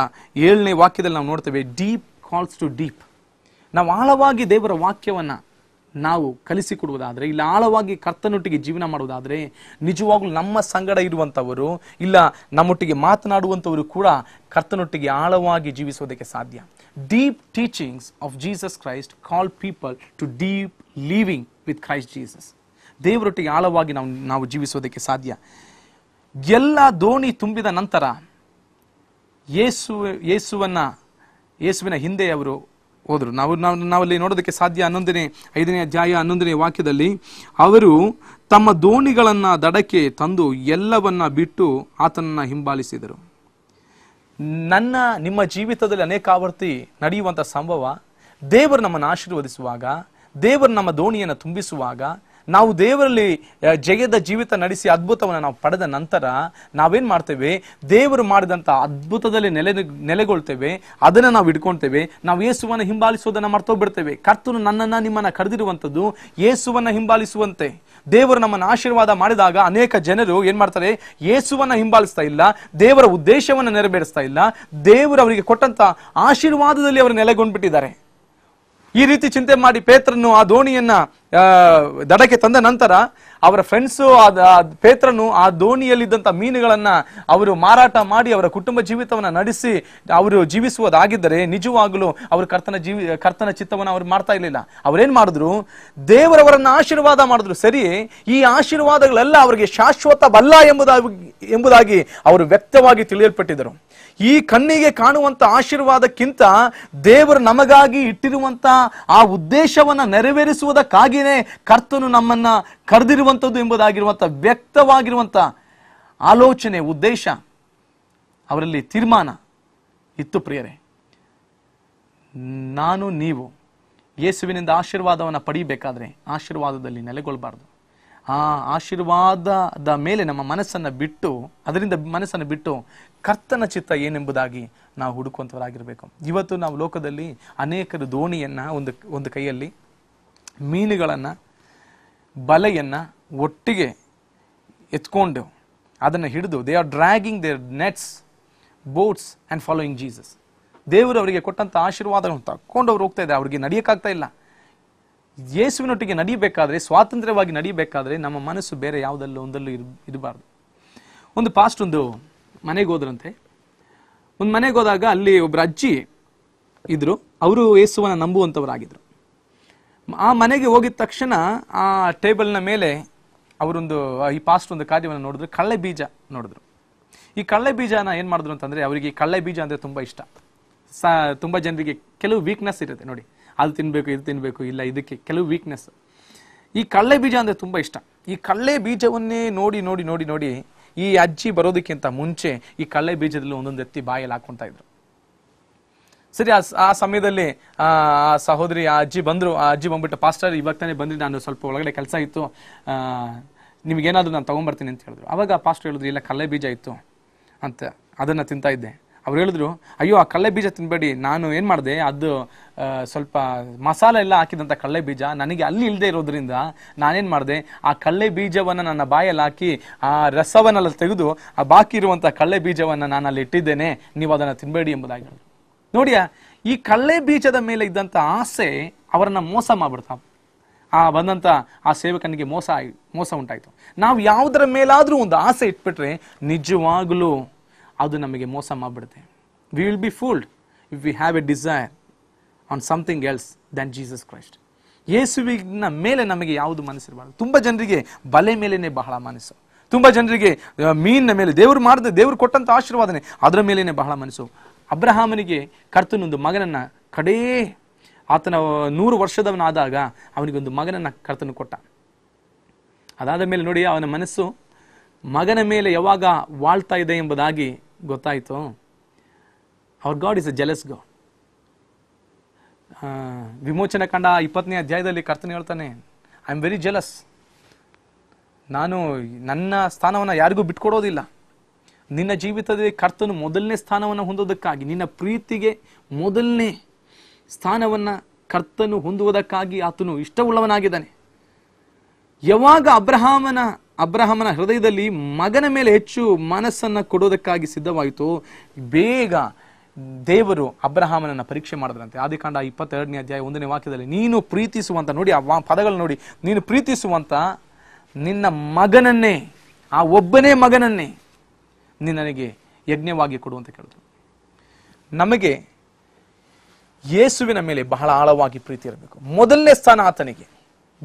ಏಳನೇ ವಾಕ್ಯದಲ್ಲಿ ನಾವು ನೋಡ್ತೇವೆ ಡೀಪ್ ಕಾಲ್ಸ್ ಟು ಡೀಪ್ ನಾವು ಆಳವಾಗಿ ದೇವರ ವಾಕ್ಯವನ್ನು ನಾವು ಕಲಿಸಿಕೊಡುವುದಾದರೆ ಇಲ್ಲ ಆಳವಾಗಿ ಕರ್ತನೊಟ್ಟಿಗೆ ಜೀವನ ಮಾಡುವುದಾದರೆ ನಿಜವಾಗ್ಲೂ ನಮ್ಮ ಸಂಗಡ ಇರುವಂಥವರು ಇಲ್ಲ ನಮ್ಮೊಟ್ಟಿಗೆ ಮಾತನಾಡುವಂಥವರು ಕೂಡ ಕರ್ತನೊಟ್ಟಿಗೆ ಆಳವಾಗಿ ಜೀವಿಸೋದಕ್ಕೆ ಸಾಧ್ಯ deep teachings of Jesus Christ call people to deep living with Christ Jesus ದೇವರೊಟ್ಟಿಗೆ ಆಳವಾಗಿ ನಾವು ನಾವು ಜೀವಿಸೋದಕ್ಕೆ ಸಾಧ್ಯ ಎಲ್ಲ ದೋಣಿ ತುಂಬಿದ ನಂತರ ಯೇಸು ಯೇಸುವನ್ನು ಯೇಸುವಿನ ಹಿಂದೆ ಅವರು ಹೋದರು ನಾವು ನಾವು ನಾವಲ್ಲಿ ನೋಡೋದಕ್ಕೆ ಸಾಧ್ಯ ಹನ್ನೊಂದನೇ ಐದನೇ ಅಧ್ಯಾಯ ಹನ್ನೊಂದನೇ ವಾಕ್ಯದಲ್ಲಿ ಅವರು ತಮ್ಮ ದೋಣಿಗಳನ್ನು ದಡಕ್ಕೆ ತಂದು ಎಲ್ಲವನ್ನ ಬಿಟ್ಟು ಆತನನ್ನು ಹಿಂಬಾಲಿಸಿದರು ನನ್ನ ನಿಮ್ಮ ಜೀವಿತದಲ್ಲಿ ಅನೇಕ ಆವೃತ್ತಿ ನಡೆಯುವಂಥ ಸಂಭವ ದೇವರು ನಮ್ಮನ್ನು ಆಶೀರ್ವದಿಸುವಾಗ ದೇವರು ನಮ್ಮ ದೋಣಿಯನ್ನು ತುಂಬಿಸುವಾಗ ನಾವು ದೇವರಲ್ಲಿ ಜಯದ ಜೀವಿತ ನಡೆಸಿ ಅದ್ಭುತವನ್ನು ನಾವು ಪಡೆದ ನಂತರ ನಾವೇನು ಮಾಡ್ತೇವೆ ದೇವರು ಮಾಡಿದಂಥ ಅದ್ಭುತದಲ್ಲಿ ನೆಲೆ ನೆಲೆಗೊಳ್ತೇವೆ ಅದನ್ನು ನಾವು ಇಟ್ಕೊಳ್ತೇವೆ ನಾವು ಯೇಸುವನ್ನು ಹಿಂಬಾಲಿಸುವುದನ್ನು ಮರ್ತೋಗ್ಬಿಡ್ತೇವೆ ಕರ್ತನು ನನ್ನನ್ನು ನಿಮ್ಮನ್ನು ಕರೆದಿರುವಂಥದ್ದು ಯೇಸುವನ್ನು ಹಿಂಬಾಲಿಸುವಂತೆ ದೇವರು ನಮ್ಮನ್ನು ಆಶೀರ್ವಾದ ಮಾಡಿದಾಗ ಅನೇಕ ಜನರು ಏನು ಮಾಡ್ತಾರೆ ಯೇಸುವನ್ನು ಹಿಂಬಾಲಿಸ್ತಾ ಇಲ್ಲ ದೇವರ ಉದ್ದೇಶವನ್ನು ನೆರವೇರಿಸ್ತಾ ಇಲ್ಲ ದೇವರು ಅವರಿಗೆ ಕೊಟ್ಟಂಥ ಆಶೀರ್ವಾದದಲ್ಲಿ ಅವರು ನೆಲೆಗೊಂಡ್ಬಿಟ್ಟಿದ್ದಾರೆ ಈ ರೀತಿ ಚಿಂತೆ ಮಾಡಿ ಪೇತ್ರನ್ನು ಆ ದೋಣಿಯನ್ನ ದಡಕ್ಕೆ ತಂದ ನಂತರ ಅವರ ಫ್ರೆಂಡ್ಸು ಪೇತ್ರನು ಆ ದೋಣಿಯಲ್ಲಿದ್ದಂತ ಮೀನುಗಳನ್ನ ಅವರು ಮಾರಾಟ ಮಾಡಿ ಅವರ ಕುಟುಂಬ ಜೀವಿತವನ್ನ ನಡೆಸಿ ಅವರು ಜೀವಿಸುವುದಾಗಿದ್ದರೆ ನಿಜವಾಗಲೂ ಅವರು ಕರ್ತನ ಜೀವಿ ಕರ್ತನ ಚಿತ್ತವನ್ನು ಅವ್ರು ಮಾಡ್ತಾ ಇರಲಿಲ್ಲ ಅವ್ರೇನ್ ಮಾಡಿದ್ರು ದೇವರವರನ್ನ ಆಶೀರ್ವಾದ ಮಾಡಿದ್ರು ಸರಿ ಈ ಆಶೀರ್ವಾದಗಳೆಲ್ಲ ಅವರಿಗೆ ಶಾಶ್ವತವಲ್ಲ ಎಂಬುದಾಗಿ ಎಂಬುದಾಗಿ ಅವರು ವ್ಯಕ್ತವಾಗಿ ತಿಳಿಯಲ್ಪಟ್ಟಿದ್ದರು ಈ ಕಣ್ಣಿಗೆ ಕಾಣುವಂತ ಆಶೀರ್ವಾದಕ್ಕಿಂತ ದೇವರು ನಮಗಾಗಿ ಇಟ್ಟಿರುವಂತ ಆ ಉದ್ದೇಶವನ್ನ ನೆರವೇರಿಸುವುದಕ್ಕಾಗಿ ಹಾಗೆಯೇ ಕರ್ತನು ನಮ್ಮನ್ನ ಕರೆದಿರುವಂಥದ್ದು ಎಂಬುದಾಗಿರುವಂಥ ವ್ಯಕ್ತವಾಗಿರುವಂಥ ಆಲೋಚನೆ ಉದ್ದೇಶ ಅವರಲ್ಲಿ ತೀರ್ಮಾನ ಇತ್ತು ಪ್ರಿಯರೇ ನಾನು ನೀವು ಯೇಸುವಿನಿಂದ ಆಶೀರ್ವಾದವನ್ನು ಪಡೀಬೇಕಾದ್ರೆ ಆಶೀರ್ವಾದದಲ್ಲಿ ನೆಲೆಗೊಳ್ಬಾರ್ದು ಆ ಆಶೀರ್ವಾದದ ಮೇಲೆ ನಮ್ಮ ಮನಸ್ಸನ್ನು ಬಿಟ್ಟು ಅದರಿಂದ ಮನಸ್ಸನ್ನು ಬಿಟ್ಟು ಕರ್ತನ ಚಿತ್ತ ಏನೆಂಬುದಾಗಿ ನಾವು ಹುಡುಕುವಂಥವರಾಗಿರಬೇಕು ಇವತ್ತು ನಾವು ಲೋಕದಲ್ಲಿ ಅನೇಕರು ದೋಣಿಯನ್ನು ಒಂದು ಒಂದು ಕೈಯಲ್ಲಿ ಮೀನುಗಳನ್ನು ಬಲೆಯನ್ನು ಒಟ್ಟಿಗೆ ಎತ್ಕೊಂಡು ಅದನ್ನು ಹಿಡಿದು they are dragging their nets boats and following Jesus ದೇವರು ಅವರಿಗೆ ಕೊಟ್ಟಂಥ ಆಶೀರ್ವಾದಗಳನ್ನು ತಕ್ಕೊಂಡು ಅವ್ರು ಹೋಗ್ತಾ ಇದ್ದಾರೆ ಅವರಿಗೆ ನಡೆಯೋಕ್ಕಾಗ್ತಾ ಇಲ್ಲ ಯೇಸುವಿನೊಟ್ಟಿಗೆ ನಡೀಬೇಕಾದ್ರೆ ಸ್ವಾತಂತ್ರ್ಯವಾಗಿ ನಡೀಬೇಕಾದ್ರೆ ನಮ್ಮ ಮನಸ್ಸು ಬೇರೆ ಯಾವುದಲ್ಲೂ ಒಂದಲ್ಲೂ ಇರ್ ಇರಬಾರ್ದು ಒಂದು ಪಾಸ್ಟ್ ಒಂದು ಮನೆಗೆ ಹೋದ್ರಂತೆ ಒಂದು ಮನೆಗೆ ಹೋದಾಗ ಅಲ್ಲಿ ಒಬ್ಬರ ಅಜ್ಜಿ ಇದ್ದರು ಅವರು ಯೇಸುವನ್ನು ನಂಬುವಂಥವರಾಗಿದ್ದರು ಆ ಮನೆಗೆ ಹೋಗಿದ ತಕ್ಷಣ ಆ ಟೇಬಲ್ನ ಮೇಲೆ ಅವರೊಂದು ಈ ಪಾಸ್ಟ್ ಒಂದು ಖಾದ್ಯವನ್ನು ನೋಡಿದ್ರು ಕಳ್ಳೆ ಬೀಜ ನೋಡಿದ್ರು ಈ ಕಳ್ಳೆ ಬೀಜನ ಏನು ಮಾಡಿದ್ರು ಅಂತಂದರೆ ಅವರಿಗೆ ಈ ಕಳ್ಳೆ ಬೀಜ ಅಂದರೆ ತುಂಬ ಇಷ್ಟ ಸ ತುಂಬ ಜನರಿಗೆ ಕೆಲವು ವೀಕ್ನೆಸ್ ಇರುತ್ತೆ ನೋಡಿ ಅದು ತಿನ್ನಬೇಕು ಇದು ತಿನ್ನಬೇಕು ಇಲ್ಲ ಇದಕ್ಕೆ ಕೆಲವು ವೀಕ್ನೆಸ್ ಈ ಕಳ್ಳೆ ಬೀಜ ಅಂದರೆ ತುಂಬ ಇಷ್ಟ ಈ ಕಳ್ಳೆ ಬೀಜವನ್ನೇ ನೋಡಿ ನೋಡಿ ನೋಡಿ ನೋಡಿ ಈ ಅಜ್ಜಿ ಬರೋದಕ್ಕಿಂತ ಮುಂಚೆ ಈ ಕಳ್ಳೆ ಬೀಜದಲ್ಲಿ ಒಂದೊಂದು ಎತ್ತಿ ಬಾಯಲ್ಲಿ ಹಾಕ್ಕೊತಾ ಇದ್ರು ಸರಿ ಆ ಸಮಯದಲ್ಲಿ ಆ ಸಹೋದರಿ ಆ ಅಜ್ಜಿ ಬಂದರು ಆ ಅಜ್ಜಿ ಬಂದ್ಬಿಟ್ಟು ಪಾಸ್ಟರ್ ಇವಾಗ ತಾನೇ ಬಂದ್ರಿ ನಾನು ಸ್ವಲ್ಪ ಒಳಗಡೆ ಕೆಲಸ ಇತ್ತು ನಿಮಗೇನಾದರೂ ನಾನು ತಗೊಂಡ್ಬರ್ತೀನಿ ಅಂತ ಹೇಳಿದ್ರು ಅವಾಗ ಪಾಸ್ಟರ್ ಹೇಳಿದ್ರು ಇಲ್ಲ ಕಲ್ಲೆ ಬೀಜ ಇತ್ತು ಅಂತ ಅದನ್ನು ತಿಂತಾ ಇದ್ದೆ ಅವ್ರು ಹೇಳಿದ್ರು ಅಯ್ಯೋ ಆ ಕಳ್ಳೆ ಬೀಜ ತಿನ್ಬೇಡಿ ನಾನು ಏನು ಮಾಡಿದೆ ಅದು ಸ್ವಲ್ಪ ಮಸಾಲೆ ಎಲ್ಲ ಹಾಕಿದಂಥ ಕಳ್ಳೆ ಬೀಜ ನನಗೆ ಅಲ್ಲಿ ಇಲ್ಲದೆ ಇರೋದ್ರಿಂದ ನಾನೇನು ಮಾಡಿದೆ ಆ ಕಳ್ಳೆ ಬೀಜವನ್ನು ನನ್ನ ಬಾಯಲ್ಲಿ ಹಾಕಿ ಆ ರಸವನ್ನೆಲ್ಲ ತೆಗೆದು ಆ ಬಾಕಿ ಇರುವಂಥ ಕಳ್ಳೆ ಬೀಜವನ್ನು ನಾನು ಅಲ್ಲಿ ಇಟ್ಟಿದ್ದೇನೆ ನೀವು ಅದನ್ನು ತಿನ್ನಬೇಡಿ ಎಂಬುದಾಗಿ ಹೇಳಿದ್ರು ನೋಡಿಯ ಈ ಕಳ್ಳೆ ಬೀಜದ ಮೇಲೆ ಇದ್ದಂಥ ಆಸೆ ಅವರನ್ನ ಮೋಸ ಮಾಡ್ಬಿಡ್ತಾ ಆ ಬಂದಂಥ ಆ ಸೇವಕನಿಗೆ ಮೋಸ ಆಗಿ ಮೋಸ ಉಂಟಾಯಿತು ನಾವು ಯಾವುದರ ಮೇಲಾದರೂ ಒಂದು ಆಸೆ ಇಟ್ಬಿಟ್ರೆ ನಿಜವಾಗಲೂ ಅದು ನಮಗೆ ಮೋಸ ಮಾಡಿಬಿಡುತ್ತೆ we will be fooled if we have a desire on something else than Jesus Christ ಯೇಸುವಿನ ಮೇಲೆ ನಮಗೆ ಯಾವುದು ಮನಸ್ಸಿರಬಾರ್ದು ತುಂಬ ಜನರಿಗೆ ಬಲೆ ಮೇಲೇ ಬಹಳ ಮನಸ್ಸು ತುಂಬ ಜನರಿಗೆ ಮೀನಿನ ಮೇಲೆ ದೇವರು ಮಾಡಿದ ದೇವರು ಕೊಟ್ಟಂಥ ಆಶೀರ್ವಾದನೆ ಅದರ ಮೇಲೇ ಬಹಳ ಮನಸ್ಸು ಅಬ್ರಹಾಮನಿಗೆ ಕರ್ತನೊಂದು ಮಗನನ್ನು ಕಡೇ ಆತನ ನೂರು ವರ್ಷದವನಾದಾಗ ಅವನಿಗೊಂದು ಮಗನನ್ನು ಕರ್ತನ ಕೊಟ್ಟ ಅದಾದ ಮೇಲೆ ನೋಡಿ ಅವನ ಮನಸ್ಸು ಮಗನ ಮೇಲೆ ಯಾವಾಗ ವಾಳ್ತಾ ಇದೆ ಎಂಬುದಾಗಿ ಗೊತ್ತಾಯಿತು ಅವ್ರ God is a jealous God ವಿಮೋಚನೆ ಕಂಡ ಇಪ್ಪತ್ತನೇ ಅಧ್ಯಾಯದಲ್ಲಿ ಕರ್ತನ ಹೇಳ್ತಾನೆ ಐ ಆಮ್ ವೆರಿ ಜೆಲಸ್ ನಾನು ನನ್ನ ಸ್ಥಾನವನ್ನು ಯಾರಿಗೂ ಬಿಟ್ಕೊಡೋದಿಲ್ಲ ನಿನ್ನ ಜೀವಿತದಲ್ಲಿ ಕರ್ತನು ಮೊದಲನೇ ಸ್ಥಾನವನ್ನು ಹೊಂದೋದಕ್ಕಾಗಿ ನಿನ್ನ ಪ್ರೀತಿಗೆ ಮೊದಲನೇ ಸ್ಥಾನವನ್ನು ಕರ್ತನು ಹೊಂದುವುದಕ್ಕಾಗಿ ಆತನು ಇಷ್ಟವುಳ್ಳವನಾಗಿದ್ದಾನೆ ಯಾವಾಗ ಅಬ್ರಹಾಮನ ಅಬ್ರಹಾಮನ ಹೃದಯದಲ್ಲಿ ಮಗನ ಮೇಲೆ ಹೆಚ್ಚು ಮನಸ್ಸನ್ನು ಕೊಡೋದಕ್ಕಾಗಿ ಸಿದ್ಧವಾಯಿತು ಬೇಗ ದೇವರು ಅಬ್ರಹಾಮನನ್ನು ಪರೀಕ್ಷೆ ಮಾಡಿದ್ರಂತೆ ಆದಿಕಾಂಡ ಇಪ್ಪತ್ತೆರಡನೇ ಅಧ್ಯಾಯ ಒಂದನೇ ವಾಕ್ಯದಲ್ಲಿ ನೀನು ಪ್ರೀತಿಸುವಂಥ ನೋಡಿ ಆ ಪದಗಳು ನೋಡಿ ನೀನು ಪ್ರೀತಿಸುವಂಥ ನಿನ್ನ ಮಗನನ್ನೇ ಆ ಒಬ್ಬನೇ ಮಗನನ್ನೇ ನೀನು ನನಗೆ ಯಜ್ಞವಾಗಿ ಕೊಡು ಅಂತ ಕೇಳಿದ್ರು ನಮಗೆ ಯೇಸುವಿನ ಮೇಲೆ ಬಹಳ ಆಳವಾಗಿ ಪ್ರೀತಿ ಇರಬೇಕು ಮೊದಲನೇ ಸ್ಥಾನ ಆತನಿಗೆ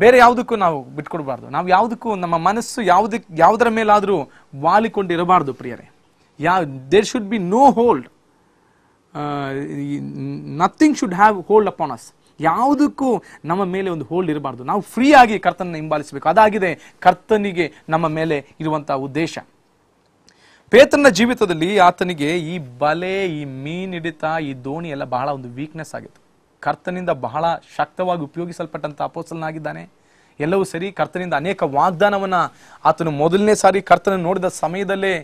ಬೇರೆ ಯಾವುದಕ್ಕೂ ನಾವು ಬಿಟ್ಕೊಡ್ಬಾರ್ದು ನಾವು ಯಾವುದಕ್ಕೂ ನಮ್ಮ ಮನಸ್ಸು ಯಾವುದಕ್ಕೆ ಯಾವುದರ ಮೇಲಾದರೂ ವಾಲಿಕೊಂಡಿರಬಾರ್ದು ಪ್ರಿಯರೇ ಯಾವ there should be no hold nothing should have hold upon us ಯಾವುದಕ್ಕೂ ನಮ್ಮ ಮೇಲೆ ಒಂದು ಹೋಲ್ಡ್ ಇರಬಾರ್ದು ನಾವು ಫ್ರೀ ಆಗಿ ಕರ್ತನನ್ನು ಹಿಂಬಾಲಿಸಬೇಕು ಅದಾಗಿದೆ ಕರ್ತನಿಗೆ ನಮ್ಮ ಮೇಲೆ ಇರುವಂತಹ ಉದ್ದೇಶ ಪೇತನ ಜೀವಿತದಲ್ಲಿ ಆತನಿಗೆ ಈ ಬಲೆ ಈ ಹಿಡಿತ ಈ ದೋಣಿ ಎಲ್ಲ ಬಹಳ ಒಂದು ವೀಕ್ನೆಸ್ ಆಗಿತ್ತು ಕರ್ತನಿಂದ ಬಹಳ ಶಕ್ತವಾಗಿ ಉಪಯೋಗಿಸಲ್ಪಟ್ಟಂಥ ಅಪೋಸಲನಾಗಿದ್ದಾನೆ ಎಲ್ಲವೂ ಸರಿ ಕರ್ತನಿಂದ ಅನೇಕ ವಾಗ್ದಾನವನ್ನ ಆತನು ಮೊದಲನೇ ಸಾರಿ ಕರ್ತನ ನೋಡಿದ ಸಮಯದಲ್ಲೇ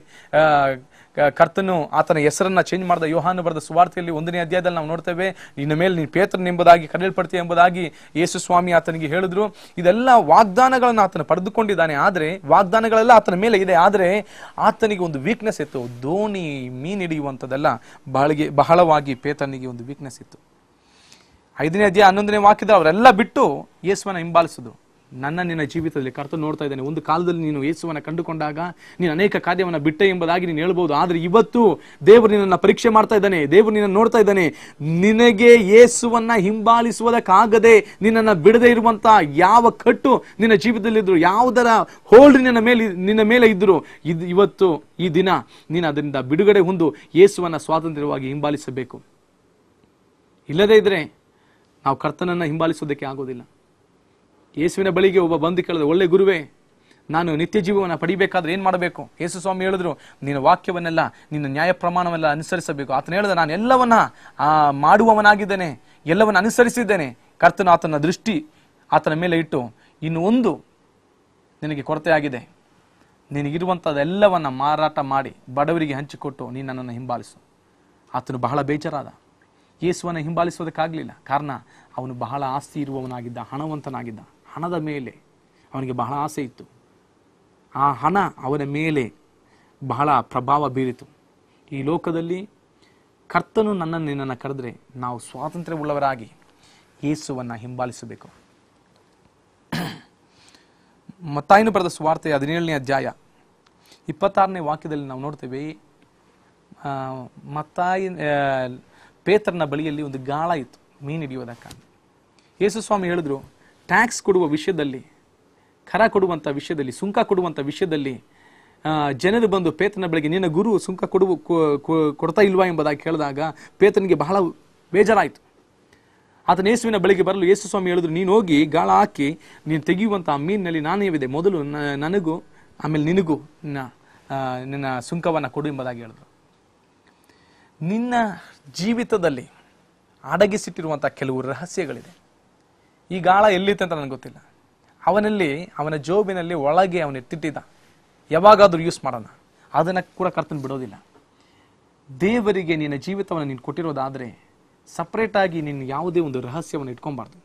ಕರ್ತನು ಆತನ ಹೆಸರನ್ನ ಚೇಂಜ್ ಮಾಡಿದ ಯೋಹಾನು ಬರೆದ ಸುವಾರ್ತೆಯಲ್ಲಿ ಒಂದನೇ ಅಧ್ಯಾಯದಲ್ಲಿ ನಾವು ನೋಡ್ತೇವೆ ನಿನ್ನ ಮೇಲೆ ನೀನು ಎಂಬುದಾಗಿ ಕರೆಯಲ್ಪಡ್ತೀಯ ಎಂಬುದಾಗಿ ಯೇಸು ಸ್ವಾಮಿ ಆತನಿಗೆ ಹೇಳಿದ್ರು ಇದೆಲ್ಲ ವಾಗ್ದಾನಗಳನ್ನು ಆತನ ಪಡೆದುಕೊಂಡಿದ್ದಾನೆ ಆದರೆ ವಾಗ್ದಾನಗಳೆಲ್ಲ ಆತನ ಮೇಲೆ ಇದೆ ಆದರೆ ಆತನಿಗೆ ಒಂದು ವೀಕ್ನೆಸ್ ಇತ್ತು ದೋಣಿ ಮೀನು ಹಿಡಿಯುವಂಥದ್ದೆಲ್ಲ ಬಹಳಗೆ ಬಹಳವಾಗಿ ಪೇತನಿಗೆ ಒಂದು ವೀಕ್ನೆಸ್ ಇತ್ತು ಐದನೇ ಅಧ್ಯಾಯ ಹನ್ನೊಂದನೇ ವಾಕ್ಯದ ಅವರೆಲ್ಲ ಬಿಟ್ಟು ಯೇಸುವನ್ನು ಹಿಂಬಾಲಿಸುದು ನನ್ನ ನಿನ್ನ ಜೀವಿತದಲ್ಲಿ ಕರ್ತ ನೋಡ್ತಾ ಇದ್ದೇನೆ ಒಂದು ಕಾಲದಲ್ಲಿ ನೀನು ಯೇಸುವನ್ನು ಕಂಡುಕೊಂಡಾಗ ನೀನು ಅನೇಕ ಕಾರ್ಯವನ್ನು ಬಿಟ್ಟೆ ಎಂಬುದಾಗಿ ನೀನು ಹೇಳ್ಬೋದು ಆದರೆ ಇವತ್ತು ದೇವರು ನಿನ್ನನ್ನು ಪರೀಕ್ಷೆ ಮಾಡ್ತಾ ಇದ್ದಾನೆ ದೇವರು ನಿನ್ನ ನೋಡ್ತಾ ಇದ್ದಾನೆ ನಿನಗೆ ಏಸುವನ್ನ ಹಿಂಬಾಲಿಸುವುದಕ್ಕಾಗದೆ ನಿನ್ನನ್ನು ಬಿಡದೆ ಇರುವಂತ ಯಾವ ಕಟ್ಟು ನಿನ್ನ ಜೀವಿತದಲ್ಲಿದ್ದರು ಯಾವುದರ ಹೋಲ್ಡ್ ನಿನ್ನ ಮೇಲೆ ನಿನ್ನ ಮೇಲೆ ಇದ್ರು ಇದು ಇವತ್ತು ಈ ದಿನ ನೀನು ಅದರಿಂದ ಬಿಡುಗಡೆ ಹೊಂದು ಯೇಸುವನ್ನು ಸ್ವಾತಂತ್ರ್ಯವಾಗಿ ಹಿಂಬಾಲಿಸಬೇಕು ಇಲ್ಲದೇ ಇದ್ರೆ ನಾವು ಕರ್ತನನ್ನ ಹಿಂಬಾಲಿಸೋದಕ್ಕೆ ಆಗೋದಿಲ್ಲ ಯೇಸುವಿನ ಬಳಿಗೆ ಒಬ್ಬ ಬಂದು ಕೇಳಿದ ಒಳ್ಳೆ ಗುರುವೇ ನಾನು ನಿತ್ಯ ಜೀವವನ್ನು ಪಡಿಬೇಕಾದ್ರೆ ಏನು ಮಾಡಬೇಕು ಯೇಸು ಸ್ವಾಮಿ ಹೇಳಿದ್ರು ನಿನ್ನ ವಾಕ್ಯವನ್ನೆಲ್ಲ ನಿನ್ನ ನ್ಯಾಯ ಪ್ರಮಾಣವೆಲ್ಲ ಅನುಸರಿಸಬೇಕು ಆತನ ಹೇಳಿದ ನಾನು ಎಲ್ಲವನ್ನ ಮಾಡುವವನಾಗಿದ್ದೇನೆ ಎಲ್ಲವನ್ನು ಅನುಸರಿಸಿದ್ದೇನೆ ಕರ್ತನು ಆತನ ದೃಷ್ಟಿ ಆತನ ಮೇಲೆ ಇಟ್ಟು ಇನ್ನು ಒಂದು ನಿನಗೆ ಕೊರತೆಯಾಗಿದೆ ನಿನಗಿರುವಂಥದ್ದೆಲ್ಲವನ್ನು ಮಾರಾಟ ಮಾಡಿ ಬಡವರಿಗೆ ಹಂಚಿಕೊಟ್ಟು ನೀನು ನನ್ನನ್ನು ಹಿಂಬಾಲಿಸು ಆತನು ಬಹಳ ಬೇಜಾರಾದ ಯೇಸುವನ್ನು ಹಿಂಬಾಲಿಸೋದಕ್ಕಾಗಲಿಲ್ಲ ಕಾರಣ ಅವನು ಬಹಳ ಆಸ್ತಿ ಇರುವವನಾಗಿದ್ದ ಹಣವಂತನಾಗಿದ್ದ ಹಣದ ಮೇಲೆ ಅವನಿಗೆ ಬಹಳ ಆಸೆ ಇತ್ತು ಆ ಹಣ ಅವನ ಮೇಲೆ ಬಹಳ ಪ್ರಭಾವ ಬೀರಿತು ಈ ಲೋಕದಲ್ಲಿ ಕರ್ತನು ನನ್ನನ್ನು ನಿನ್ನನ್ನು ಕರೆದರೆ ನಾವು ಸ್ವಾತಂತ್ರ್ಯವುಳ್ಳವರಾಗಿ ಯೇಸುವನ್ನು ಹಿಂಬಾಲಿಸಬೇಕು ಮತ್ತಾಯಿನ ಬರೆದ ಸ್ವಾರ್ಥ ಹದಿನೇಳನೇ ಅಧ್ಯಾಯ ಇಪ್ಪತ್ತಾರನೇ ವಾಕ್ಯದಲ್ಲಿ ನಾವು ನೋಡ್ತೇವೆ ಮತ್ತಾಯ ಪೇತ್ರನ ಬಳಿಯಲ್ಲಿ ಒಂದು ಗಾಳ ಇತ್ತು ಮೀನು ಹಿಡಿಯೋದಕ್ಕಾಗಿ ಯೇಸು ಸ್ವಾಮಿ ಹೇಳಿದ್ರು ಟ್ಯಾಕ್ಸ್ ಕೊಡುವ ವಿಷಯದಲ್ಲಿ ಖರ ಕೊಡುವಂಥ ವಿಷಯದಲ್ಲಿ ಸುಂಕ ಕೊಡುವಂಥ ವಿಷಯದಲ್ಲಿ ಜನರು ಬಂದು ಪೇತನ ಬೆಳಗ್ಗೆ ನಿನ್ನ ಗುರು ಸುಂಕ ಕೊಡುವ ಕೊಡ್ತಾ ಇಲ್ವಾ ಎಂಬುದಾಗಿ ಕೇಳಿದಾಗ ಪೇತನಿಗೆ ಬಹಳ ಬೇಜಾರಾಯಿತು ಆತನ ಯೇಸುವಿನ ಬೆಳಗ್ಗೆ ಬರಲು ಯೇಸು ಸ್ವಾಮಿ ಹೇಳಿದ್ರು ನೀನು ಹೋಗಿ ಗಾಳ ಹಾಕಿ ನೀನು ತೆಗೆಯುವಂಥ ಮೀನಿನಲ್ಲಿ ನಾನೇವಿದೆ ಮೊದಲು ನನಗೂ ಆಮೇಲೆ ನಿನಗೂ ನಿನ್ನ ನಿನ್ನ ಸುಂಕವನ್ನು ಕೊಡು ಎಂಬುದಾಗಿ ಹೇಳಿದ್ರು ನಿನ್ನ ಜೀವಿತದಲ್ಲಿ ಅಡಗಿಸಿಟ್ಟಿರುವಂಥ ಕೆಲವು ರಹಸ್ಯಗಳಿದೆ ಈ ಗಾಳ ಎಲ್ಲಿತ್ತು ಅಂತ ನನಗೆ ಗೊತ್ತಿಲ್ಲ ಅವನಲ್ಲಿ ಅವನ ಜೋಬಿನಲ್ಲಿ ಒಳಗೆ ಅವನು ಎತ್ತಿಟ್ಟಿದ್ದ ಯಾವಾಗಾದರೂ ಯೂಸ್ ಮಾಡೋಣ ಅದನ್ನು ಕೂಡ ಕರ್ತನ ಬಿಡೋದಿಲ್ಲ ದೇವರಿಗೆ ನಿನ್ನ ಜೀವಿತವನ್ನು ನೀನು ಕೊಟ್ಟಿರೋದಾದರೆ ಸಪ್ರೇಟಾಗಿ ನೀನು ಯಾವುದೇ ಒಂದು ರಹಸ್ಯವನ್ನು ಇಟ್ಕೊಬಾರ್ದು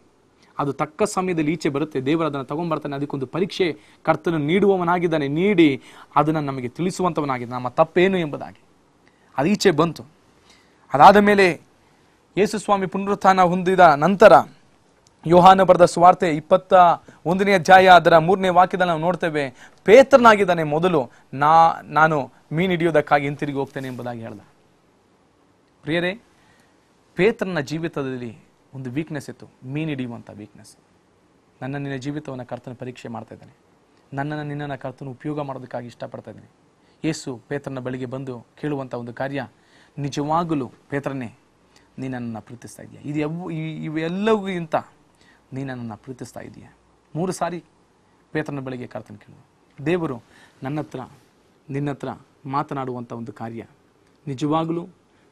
ಅದು ತಕ್ಕ ಸಮಯದಲ್ಲಿ ಈಚೆ ಬರುತ್ತೆ ದೇವರು ಅದನ್ನು ತಗೊಂಬರ್ತಾನೆ ಅದಕ್ಕೊಂದು ಪರೀಕ್ಷೆ ಕರ್ತನ ನೀಡುವವನಾಗಿದ್ದಾನೆ ನೀಡಿ ಅದನ್ನು ನಮಗೆ ತಿಳಿಸುವಂಥವನಾಗಿದೆ ನಮ್ಮ ತಪ್ಪೇನು ಎಂಬುದಾಗಿ ಅದು ಈಚೆ ಬಂತು ಅದಾದ ಮೇಲೆ ಯೇಸುಸ್ವಾಮಿ ಪುನರುತ್ಥಾನ ಹೊಂದಿದ ನಂತರ ಯೋಹಾನ ಬರೆದ ಸ್ವಾರ್ತೆ ಇಪ್ಪತ್ತ ಒಂದನೇ ಅಧ್ಯಾಯ ಅದರ ಮೂರನೇ ವಾಕ್ಯದಲ್ಲಿ ನಾವು ನೋಡ್ತೇವೆ ಪೇತ್ರನಾಗಿದ್ದಾನೆ ಮೊದಲು ನಾ ನಾನು ಮೀನು ಹಿಡಿಯೋದಕ್ಕಾಗಿ ಹಿಂತಿರುಗಿ ಹೋಗ್ತೇನೆ ಎಂಬುದಾಗಿ ಹೇಳ್ದ ಪ್ರಿಯರೇ ಪೇತ್ರನ ಜೀವಿತದಲ್ಲಿ ಒಂದು ವೀಕ್ನೆಸ್ ಇತ್ತು ಮೀನು ಹಿಡಿಯುವಂಥ ವೀಕ್ನೆಸ್ ನನ್ನ ನಿನ್ನ ಜೀವಿತವನ್ನು ಕರ್ತನ ಪರೀಕ್ಷೆ ಮಾಡ್ತಾ ಇದ್ದಾನೆ ನನ್ನನ್ನು ನಿನ್ನನ್ನು ಕರ್ತನ ಉಪಯೋಗ ಮಾಡೋದಕ್ಕಾಗಿ ಇಷ್ಟಪಡ್ತಾ ಇದ್ದೀನಿ ಯೇಸು ಪೇತ್ರನ ಬಳಿಗೆ ಬಂದು ಕೇಳುವಂಥ ಒಂದು ಕಾರ್ಯ ನಿಜವಾಗಲೂ ಪೇತ್ರನೇ ನೀನನ್ನು ಪ್ರೀತಿಸ್ತಾ ಇದೆಯಾ ಇದು ಇವೆಲ್ಲವೂ ಇವೆಲ್ಲವಿಗಿಂತ ನೀನನ್ನು ಪ್ರೀತಿಸ್ತಾ ಇದೆಯಾ ಮೂರು ಸಾರಿ ಪೇತ್ರನ ಬೆಳಗ್ಗೆ ಕರ್ತನ ಕೇಳುವ ದೇವರು ನನ್ನ ಹತ್ರ ನಿನ್ನ ಹತ್ರ ಮಾತನಾಡುವಂಥ ಒಂದು ಕಾರ್ಯ ನಿಜವಾಗಲೂ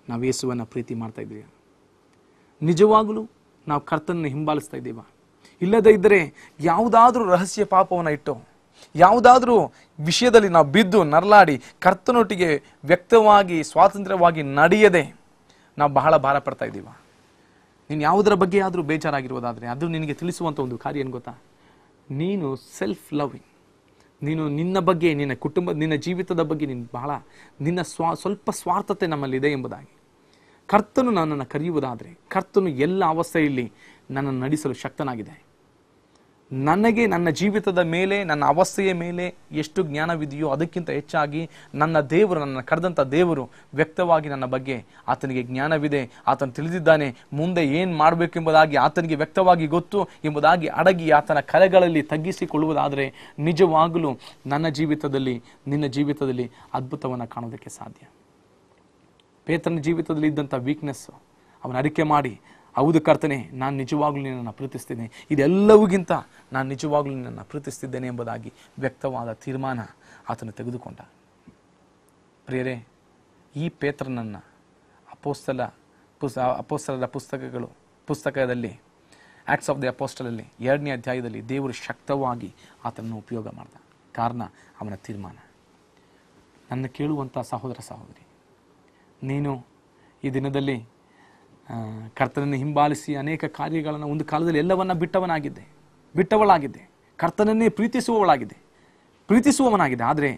ನಾವು ಯೇಸುವನ್ನು ಪ್ರೀತಿ ಮಾಡ್ತಾ ಇದ್ದೀವಿ ನಿಜವಾಗಲೂ ನಾವು ಕರ್ತನನ್ನು ಹಿಂಬಾಲಿಸ್ತಾ ಇದ್ದೀವ ಇಲ್ಲದೇ ಇದ್ದರೆ ಯಾವುದಾದ್ರೂ ರಹಸ್ಯ ಪಾಪವನ್ನು ಇಟ್ಟು ಯಾವುದಾದ್ರೂ ವಿಷಯದಲ್ಲಿ ನಾವು ಬಿದ್ದು ನರಲಾಡಿ ಕರ್ತನೊಟ್ಟಿಗೆ ವ್ಯಕ್ತವಾಗಿ ಸ್ವಾತಂತ್ರ್ಯವಾಗಿ ನಡೆಯದೆ ನಾವು ಬಹಳ ಭಾರ ಪಡ್ತಾ ಇದ್ದೀವ ನೀನು ಯಾವುದರ ಬಗ್ಗೆ ಆದರೂ ಬೇಜಾರಾಗಿರುವುದಾದರೆ ಅದು ನಿನಗೆ ತಿಳಿಸುವಂಥ ಒಂದು ಕಾರ್ಯ ಏನು ಗೊತ್ತಾ ನೀನು ಸೆಲ್ಫ್ ಲವಿಂಗ್ ನೀನು ನಿನ್ನ ಬಗ್ಗೆ ನಿನ್ನ ಕುಟುಂಬ ನಿನ್ನ ಜೀವಿತದ ಬಗ್ಗೆ ನೀನು ಬಹಳ ನಿನ್ನ ಸ್ವಾ ಸ್ವಲ್ಪ ಸ್ವಾರ್ಥತೆ ನಮ್ಮಲ್ಲಿದೆ ಎಂಬುದಾಗಿ ಕರ್ತನು ನನ್ನನ್ನು ಕರೆಯುವುದಾದರೆ ಕರ್ತನು ಎಲ್ಲ ಅವಸ್ಥೆಯಲ್ಲಿ ನನ್ನನ್ನು ನಡೆಸಲು ಶಕ್ತನಾಗಿದೆ ನನಗೆ ನನ್ನ ಜೀವಿತದ ಮೇಲೆ ನನ್ನ ಅವಸ್ಥೆಯ ಮೇಲೆ ಎಷ್ಟು ಜ್ಞಾನವಿದೆಯೋ ಅದಕ್ಕಿಂತ ಹೆಚ್ಚಾಗಿ ನನ್ನ ದೇವರು ನನ್ನ ಕರೆದಂಥ ದೇವರು ವ್ಯಕ್ತವಾಗಿ ನನ್ನ ಬಗ್ಗೆ ಆತನಿಗೆ ಜ್ಞಾನವಿದೆ ಆತನು ತಿಳಿದಿದ್ದಾನೆ ಮುಂದೆ ಏನು ಮಾಡಬೇಕೆಂಬುದಾಗಿ ಆತನಿಗೆ ವ್ಯಕ್ತವಾಗಿ ಗೊತ್ತು ಎಂಬುದಾಗಿ ಅಡಗಿ ಆತನ ಕಲೆಗಳಲ್ಲಿ ತಗ್ಗಿಸಿಕೊಳ್ಳುವುದಾದರೆ ನಿಜವಾಗಲೂ ನನ್ನ ಜೀವಿತದಲ್ಲಿ ನಿನ್ನ ಜೀವಿತದಲ್ಲಿ ಅದ್ಭುತವನ್ನು ಕಾಣೋದಕ್ಕೆ ಸಾಧ್ಯ ಪೇತನ ಜೀವಿತದಲ್ಲಿ ಇದ್ದಂಥ ವೀಕ್ನೆಸ್ಸು ಅವನ ಅರಿಕೆ ಮಾಡಿ ಹೌದು ಕರ್ತನೆ ನಾನು ನಿಜವಾಗ್ಲೂ ನಿನ್ನನ್ನು ಪ್ರೀತಿಸ್ತೇನೆ ಇದೆಲ್ಲವಿಗಿಂತ ನಾನು ನಿಜವಾಗ್ಲೂ ನಿನ್ನನ್ನು ಪ್ರೀತಿಸ್ತಿದ್ದೇನೆ ಎಂಬುದಾಗಿ ವ್ಯಕ್ತವಾದ ತೀರ್ಮಾನ ಆತನು ತೆಗೆದುಕೊಂಡ ಪ್ರಿಯರೇ ಈ ಪೇತ್ರನನ್ನು ಅಪೋಸ್ತಲ ಪುಸ್ ಅಪೋಸ್ತಲದ ಪುಸ್ತಕಗಳು ಪುಸ್ತಕದಲ್ಲಿ ಆ್ಯಕ್ಟ್ಸ್ ಆಫ್ ದಿ ಅಪೋಸ್ಟಲಲ್ಲಿ ಎರಡನೇ ಅಧ್ಯಾಯದಲ್ಲಿ ದೇವರು ಶಕ್ತವಾಗಿ ಆತನನ್ನು ಉಪಯೋಗ ಮಾಡ್ದ ಕಾರಣ ಅವನ ತೀರ್ಮಾನ ನನ್ನ ಕೇಳುವಂಥ ಸಹೋದರ ಸಹೋದರಿ ನೀನು ಈ ದಿನದಲ್ಲಿ ಕರ್ತನನ್ನು ಹಿಂಬಾಲಿಸಿ ಅನೇಕ ಕಾರ್ಯಗಳನ್ನು ಒಂದು ಕಾಲದಲ್ಲಿ ಎಲ್ಲವನ್ನ ಬಿಟ್ಟವನಾಗಿದ್ದೆ ಬಿಟ್ಟವಳಾಗಿದ್ದೆ ಕರ್ತನನ್ನೇ ಪ್ರೀತಿಸುವವಳಾಗಿದೆ ಪ್ರೀತಿಸುವವನಾಗಿದೆ ಆದರೆ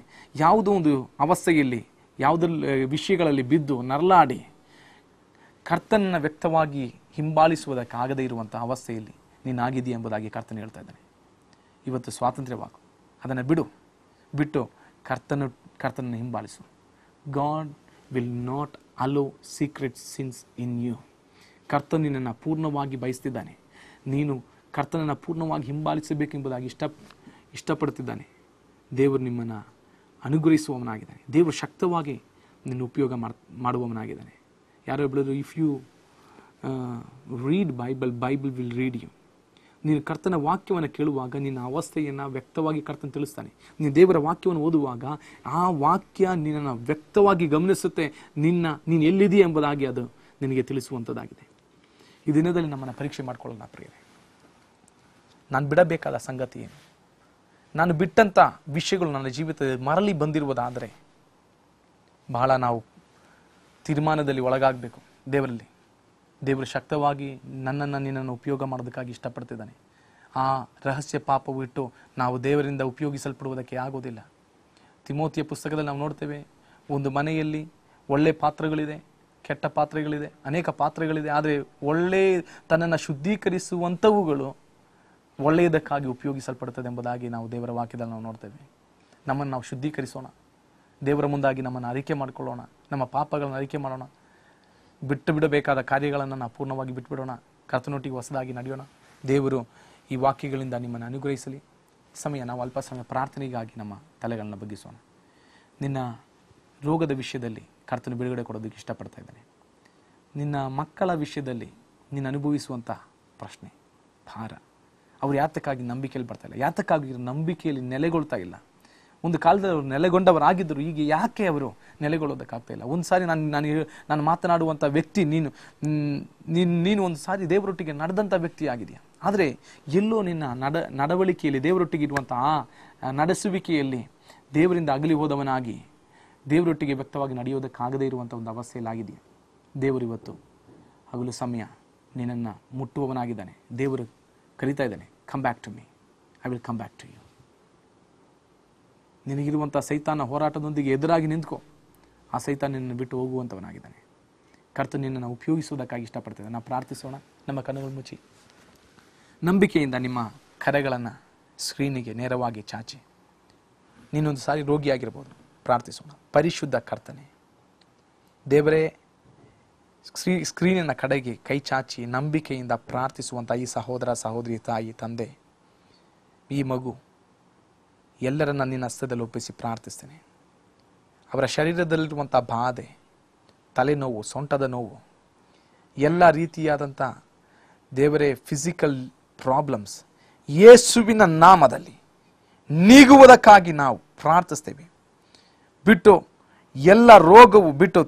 ಯಾವುದೋ ಒಂದು ಅವಸ್ಥೆಯಲ್ಲಿ ಯಾವುದಲ್ಲ ವಿಷಯಗಳಲ್ಲಿ ಬಿದ್ದು ನರಳಾಡಿ ಕರ್ತನನ್ನು ವ್ಯಕ್ತವಾಗಿ ಹಿಂಬಾಲಿಸುವುದಕ್ಕಾಗದೇ ಇರುವಂಥ ಅವಸ್ಥೆಯಲ್ಲಿ ನೀನಾಗಿದೆಯಾ ಎಂಬುದಾಗಿ ಕರ್ತನ ಹೇಳ್ತಾ ಇದ್ದಾನೆ ಇವತ್ತು ಸ್ವಾತಂತ್ರ್ಯವಾಗು ಅದನ್ನು ಬಿಡು ಬಿಟ್ಟು ಕರ್ತನ ಕರ್ತನನ್ನು ಹಿಂಬಾಲಿಸು God will not allow secret sins in you ಕರ್ತನನ್ನು ಪೂರ್ಣವಾಗಿ ಬಯಸ್ತಿದ್ದಾನೆ ನೀನು ಕರ್ತನನ್ನು ಪೂರ್ಣವಾಗಿ ಹಿಂಬಾಲಿಸಬೇಕೆಂಬುದಾಗಿ ಇಷ್ಟ ಇಷ್ಟಪಡ್ತಿದ್ದಾನೆ ದೇವರು ನಿಮ್ಮನ್ನು ಅನುಗ್ರಹಿಸುವವನಾಗಿದ್ದಾನೆ ದೇವರು ಶಕ್ತವಾಗಿ ನಿನ್ನ ಉಪಯೋಗ ಮಾಡುವವನಾಗಿದ್ದಾನೆ ಯಾರೋ ಹೇಳಿದ್ರು if you read Bible Bible will read you ನೀನು ಕರ್ತನ ವಾಕ್ಯವನ್ನು ಕೇಳುವಾಗ ನಿನ್ನ ಅವಸ್ಥೆಯನ್ನು ವ್ಯಕ್ತವಾಗಿ ಕರ್ತನ ತಿಳಿಸ್ತಾನೆ ನೀನು ದೇವರ ವಾಕ್ಯವನ್ನು ಓದುವಾಗ ಆ ವಾಕ್ಯ ನಿನ್ನನ್ನು ವ್ಯಕ್ತವಾಗಿ ಗಮನಿಸುತ್ತೆ ನಿನ್ನ ನೀನು ಎಲ್ಲಿದೆಯಾ ಎಂಬುದಾಗಿ ಅದು ನಿನಗೆ ತಿಳಿಸುವಂಥದ್ದಾಗಿದೆ ಈ ದಿನದಲ್ಲಿ ನಮ್ಮನ್ನು ಪರೀಕ್ಷೆ ಮಾಡ್ಕೊಳ್ಳೋಣ ಪ್ರಿಯರೇ ನಾನು ಬಿಡಬೇಕಾದ ಸಂಗತಿ ಏನು ನಾನು ಬಿಟ್ಟಂಥ ವಿಷಯಗಳು ನನ್ನ ಜೀವಿತದಲ್ಲಿ ಮರಳಿ ಬಂದಿರುವುದಾದರೆ ಬಹಳ ನಾವು ತೀರ್ಮಾನದಲ್ಲಿ ಒಳಗಾಗಬೇಕು ದೇವರಲ್ಲಿ ದೇವರು ಶಕ್ತವಾಗಿ ನನ್ನನ್ನು ನಿನ್ನನ್ನು ಉಪಯೋಗ ಮಾಡೋದಕ್ಕಾಗಿ ಇಷ್ಟಪಡ್ತಿದ್ದಾನೆ ಆ ರಹಸ್ಯ ಪಾಪವು ಇಟ್ಟು ನಾವು ದೇವರಿಂದ ಉಪಯೋಗಿಸಲ್ಪಡುವುದಕ್ಕೆ ಆಗೋದಿಲ್ಲ ತಿಮೋತಿಯ ಪುಸ್ತಕದಲ್ಲಿ ನಾವು ನೋಡ್ತೇವೆ ಒಂದು ಮನೆಯಲ್ಲಿ ಒಳ್ಳೆ ಪಾತ್ರಗಳಿದೆ ಕೆಟ್ಟ ಪಾತ್ರೆಗಳಿದೆ ಅನೇಕ ಪಾತ್ರೆಗಳಿದೆ ಆದರೆ ಒಳ್ಳೆ ತನ್ನನ್ನು ಶುದ್ಧೀಕರಿಸುವಂಥವುಗಳು ಒಳ್ಳೆಯದಕ್ಕಾಗಿ ಉಪಯೋಗಿಸಲ್ಪಡುತ್ತದೆ ಎಂಬುದಾಗಿ ನಾವು ದೇವರ ವಾಕ್ಯದಲ್ಲಿ ನಾವು ನೋಡ್ತೇವೆ ನಮ್ಮನ್ನು ನಾವು ಶುದ್ಧೀಕರಿಸೋಣ ದೇವರ ಮುಂದಾಗಿ ನಮ್ಮನ್ನು ಅರಿಕೆ ಮಾಡಿಕೊಳ್ಳೋಣ ನಮ್ಮ ಪಾಪಗಳನ್ನು ಅರಿಕೆ ಮಾಡೋಣ ಬಿಟ್ಟು ಬಿಡಬೇಕಾದ ಕಾರ್ಯಗಳನ್ನು ನಾವು ಪೂರ್ಣವಾಗಿ ಬಿಟ್ಟುಬಿಡೋಣ ಕರ್ತನೊಟ್ಟಿಗೆ ಹೊಸದಾಗಿ ನಡೆಯೋಣ ದೇವರು ಈ ವಾಕ್ಯಗಳಿಂದ ನಿಮ್ಮನ್ನು ಅನುಗ್ರಹಿಸಲಿ ಸಮಯ ನಾವು ಅಲ್ಪ ಸಮಯ ಪ್ರಾರ್ಥನೆಗಾಗಿ ನಮ್ಮ ತಲೆಗಳನ್ನು ಬಗ್ಗಿಸೋಣ ನಿನ್ನ ರೋಗದ ವಿಷಯದಲ್ಲಿ ಕರ್ತನು ಬಿಡುಗಡೆ ಕೊಡೋದಕ್ಕೆ ಇಷ್ಟಪಡ್ತಾ ಇದ್ದಾನೆ ನಿನ್ನ ಮಕ್ಕಳ ವಿಷಯದಲ್ಲಿ ನೀನು ಅನುಭವಿಸುವಂತಹ ಪ್ರಶ್ನೆ ಭಾರ ಅವರು ಯಾತಕ್ಕಾಗಿ ನಂಬಿಕೆಯಲ್ಲಿ ಬರ್ತಾ ಇಲ್ಲ ಯಾತಕ್ಕಾಗಿ ನಂಬಿಕೆಯಲ್ಲಿ ನೆಲೆಗೊಳ್ತಾ ಇಲ್ಲ ಒಂದು ಕಾಲದಲ್ಲಿ ಅವರು ನೆಲೆಗೊಂಡವರಾಗಿದ್ದರು ಈಗ ಯಾಕೆ ಅವರು ನೆಲೆಗೊಳ್ಳೋದಕ್ಕಾಗ್ತಾ ಇಲ್ಲ ಒಂದು ಸಾರಿ ನಾನು ನಾನು ನಾನು ಮಾತನಾಡುವಂಥ ವ್ಯಕ್ತಿ ನೀನು ನೀನು ನೀನು ಒಂದು ಸಾರಿ ದೇವರೊಟ್ಟಿಗೆ ನಡೆದಂಥ ವ್ಯಕ್ತಿ ಆಗಿದೆಯಾ ಆದರೆ ಎಲ್ಲೋ ನಿನ್ನ ನಡ ನಡವಳಿಕೆಯಲ್ಲಿ ದೇವರೊಟ್ಟಿಗೆ ಇರುವಂಥ ಆ ನಡೆಸುವಿಕೆಯಲ್ಲಿ ದೇವರಿಂದ ಅಗಲಿ ಹೋದವನಾಗಿ ದೇವರೊಟ್ಟಿಗೆ ವ್ಯಕ್ತವಾಗಿ ನಡೆಯೋದಕ್ಕಾಗದೇ ಇರುವಂಥ ಒಂದು ಅವಸ್ಥೆಯಲ್ಲಾಗಿದೆಯಾ ದೇವರು ಇವತ್ತು ಹಗಲು ಸಮಯ ನಿನ್ನನ್ನು ಮುಟ್ಟುವವನಾಗಿದ್ದಾನೆ ದೇವರು ಕರೀತಾ ಇದ್ದಾನೆ come back to me I will come back to you ನಿನಗಿರುವಂಥ ಸೈತಾನ ಹೋರಾಟದೊಂದಿಗೆ ಎದುರಾಗಿ ನಿಂತ್ಕೋ ಆ ಸೈತಾನ ನಿನ್ನನ್ನು ಬಿಟ್ಟು ಹೋಗುವಂಥವನಾಗಿದ್ದಾನೆ ಕರ್ತನ ನಿನ್ನನ್ನು ಉಪಯೋಗಿಸುವುದಕ್ಕಾಗಿ ಇಷ್ಟಪಡ್ತಿದ್ದೆ ನಾವು ಪ್ರಾರ್ಥಿಸೋಣ ನಮ್ಮ ಕಣ್ಣುಗಳು ಮುಚ್ಚಿ ನಂಬಿಕೆಯಿಂದ ನಿಮ್ಮ ಕರೆಗಳನ್ನು ಸ್ಕ್ರೀನಿಗೆ ನೇರವಾಗಿ ಚಾಚಿ ನೀನೊಂದು ಸಾರಿ ರೋಗಿಯಾಗಿರ್ಬೋದು ಪ್ರಾರ್ಥಿಸೋಣ ಪರಿಶುದ್ಧ ಕರ್ತನೆ ದೇವರೇ ಸ್ಕ್ರೀ ಸ್ಕ್ರೀನಿನ ಕಡೆಗೆ ಕೈ ಚಾಚಿ ನಂಬಿಕೆಯಿಂದ ಪ್ರಾರ್ಥಿಸುವಂಥ ಈ ಸಹೋದರ ಸಹೋದರಿ ತಾಯಿ ತಂದೆ ಈ ಮಗು ಎಲ್ಲರನ್ನ ನಿನ್ನ ಹಸ್ತದಲ್ಲಿ ಒಪ್ಪಿಸಿ ಪ್ರಾರ್ಥಿಸ್ತೇನೆ ಅವರ ಶರೀರದಲ್ಲಿರುವಂಥ ಬಾಧೆ ತಲೆನೋವು ಸೊಂಟದ ನೋವು ಎಲ್ಲ ರೀತಿಯಾದಂಥ ದೇವರೇ ಫಿಸಿಕಲ್ ಪ್ರಾಬ್ಲಮ್ಸ್ ಯೇಸುವಿನ ನಾಮದಲ್ಲಿ ನೀಗುವುದಕ್ಕಾಗಿ ನಾವು ಪ್ರಾರ್ಥಿಸ್ತೇವೆ ಬಿಟ್ಟು ಎಲ್ಲ ರೋಗವು ಬಿಟ್ಟು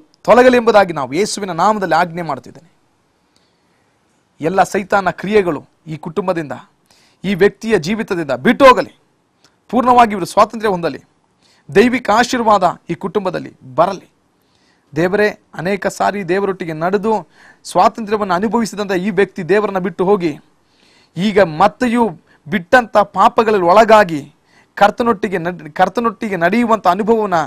ಎಂಬುದಾಗಿ ನಾವು ಯೇಸುವಿನ ನಾಮದಲ್ಲಿ ಆಜ್ಞೆ ಮಾಡ್ತಿದ್ದೇನೆ ಎಲ್ಲ ಸೈತಾನ ಕ್ರಿಯೆಗಳು ಈ ಕುಟುಂಬದಿಂದ ಈ ವ್ಯಕ್ತಿಯ ಜೀವಿತದಿಂದ ಬಿಟ್ಟು ಹೋಗಲಿ ಪೂರ್ಣವಾಗಿ ಇವರು ಸ್ವಾತಂತ್ರ್ಯ ಹೊಂದಲಿ ದೈವಿಕ ಆಶೀರ್ವಾದ ಈ ಕುಟುಂಬದಲ್ಲಿ ಬರಲಿ ದೇವರೇ ಅನೇಕ ಸಾರಿ ದೇವರೊಟ್ಟಿಗೆ ನಡೆದು ಸ್ವಾತಂತ್ರ್ಯವನ್ನು ಅನುಭವಿಸಿದಂಥ ಈ ವ್ಯಕ್ತಿ ದೇವರನ್ನು ಬಿಟ್ಟು ಹೋಗಿ ಈಗ ಮತ್ತೆಯೂ ಬಿಟ್ಟಂಥ ಪಾಪಗಳಲ್ಲಿ ಒಳಗಾಗಿ ಕರ್ತನೊಟ್ಟಿಗೆ ಕರ್ತನೊಟ್ಟಿಗೆ ನಡೆಯುವಂಥ ಅನುಭವವನ್ನು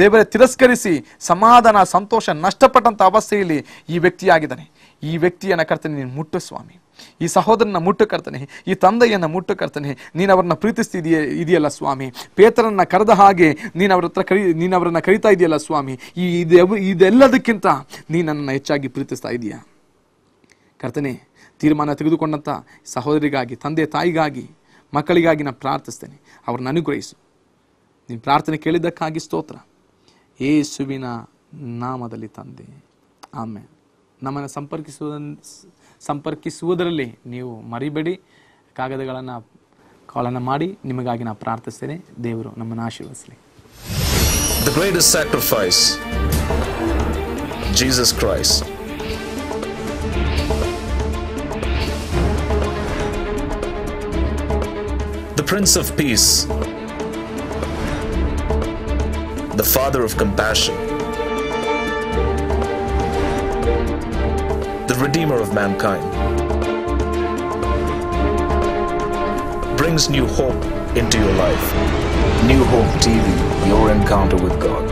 ದೇವರೇ ತಿರಸ್ಕರಿಸಿ ಸಮಾಧಾನ ಸಂತೋಷ ನಷ್ಟಪಟ್ಟಂಥ ಅವಸ್ಥೆಯಲ್ಲಿ ಈ ವ್ಯಕ್ತಿಯಾಗಿದ್ದಾನೆ ಈ ವ್ಯಕ್ತಿಯನ್ನು ಕರ್ತನೆ ನೀನು ಮುಟ್ಟು ಸ್ವಾಮಿ ಈ ಸಹೋದರನ ಮುಟ್ಟು ಕರ್ತನೆ ಈ ತಂದೆಯನ್ನು ಮುಟ್ಟು ಕರ್ತನೆ ನೀನು ಅವರನ್ನ ಪ್ರೀತಿಸ್ತಿದೆಯೇ ಇದೆಯಲ್ಲ ಸ್ವಾಮಿ ಪೇತರನ್ನ ಕರೆದ ಹಾಗೆ ನೀನು ಅವರ ಹತ್ರ ಕರಿ ನೀನು ಅವರನ್ನ ಕರಿತಾ ಇದೆಯಲ್ಲ ಸ್ವಾಮಿ ಈ ಇದೆ ಇದೆಲ್ಲದಕ್ಕಿಂತ ನೀನು ನನ್ನನ್ನು ಹೆಚ್ಚಾಗಿ ಪ್ರೀತಿಸ್ತಾ ಇದೀಯಾ ಕರ್ತನೆ ತೀರ್ಮಾನ ತೆಗೆದುಕೊಂಡಂಥ ಸಹೋದರಿಗಾಗಿ ತಂದೆ ತಾಯಿಗಾಗಿ ಮಕ್ಕಳಿಗಾಗಿ ನಾನು ಪ್ರಾರ್ಥಿಸ್ತೇನೆ ಅವ್ರನ್ನ ಅನುಗ್ರಹಿಸು ನೀನು ಪ್ರಾರ್ಥನೆ ಕೇಳಿದ್ದಕ್ಕಾಗಿ ಸ್ತೋತ್ರ ಯೇಸುವಿನ ನಾಮದಲ್ಲಿ ತಂದೆ ಆಮೇಲೆ ನಮ್ಮನ್ನು ಸಂಪರ್ಕಿಸುವ ಸಂಪರ್ಕಿಸುವುದರಲ್ಲಿ ನೀವು ಮರಿಬೇಡಿ ಕಾಗದಗಳನ್ನು ಕಾಲನ್ನು ಮಾಡಿ ನಿಮಗಾಗಿ ನಾನು ಪ್ರಾರ್ಥಿಸ್ತೇನೆ ದೇವರು ನಮ್ಮನ್ನು ಆಶೀರ್ವದಿಸಲಿ the sacrifice Jesus Christ Prince of Peace, the Father of Compassion, the Redeemer of mankind, brings new hope into your life. New Hope TV, your encounter with God.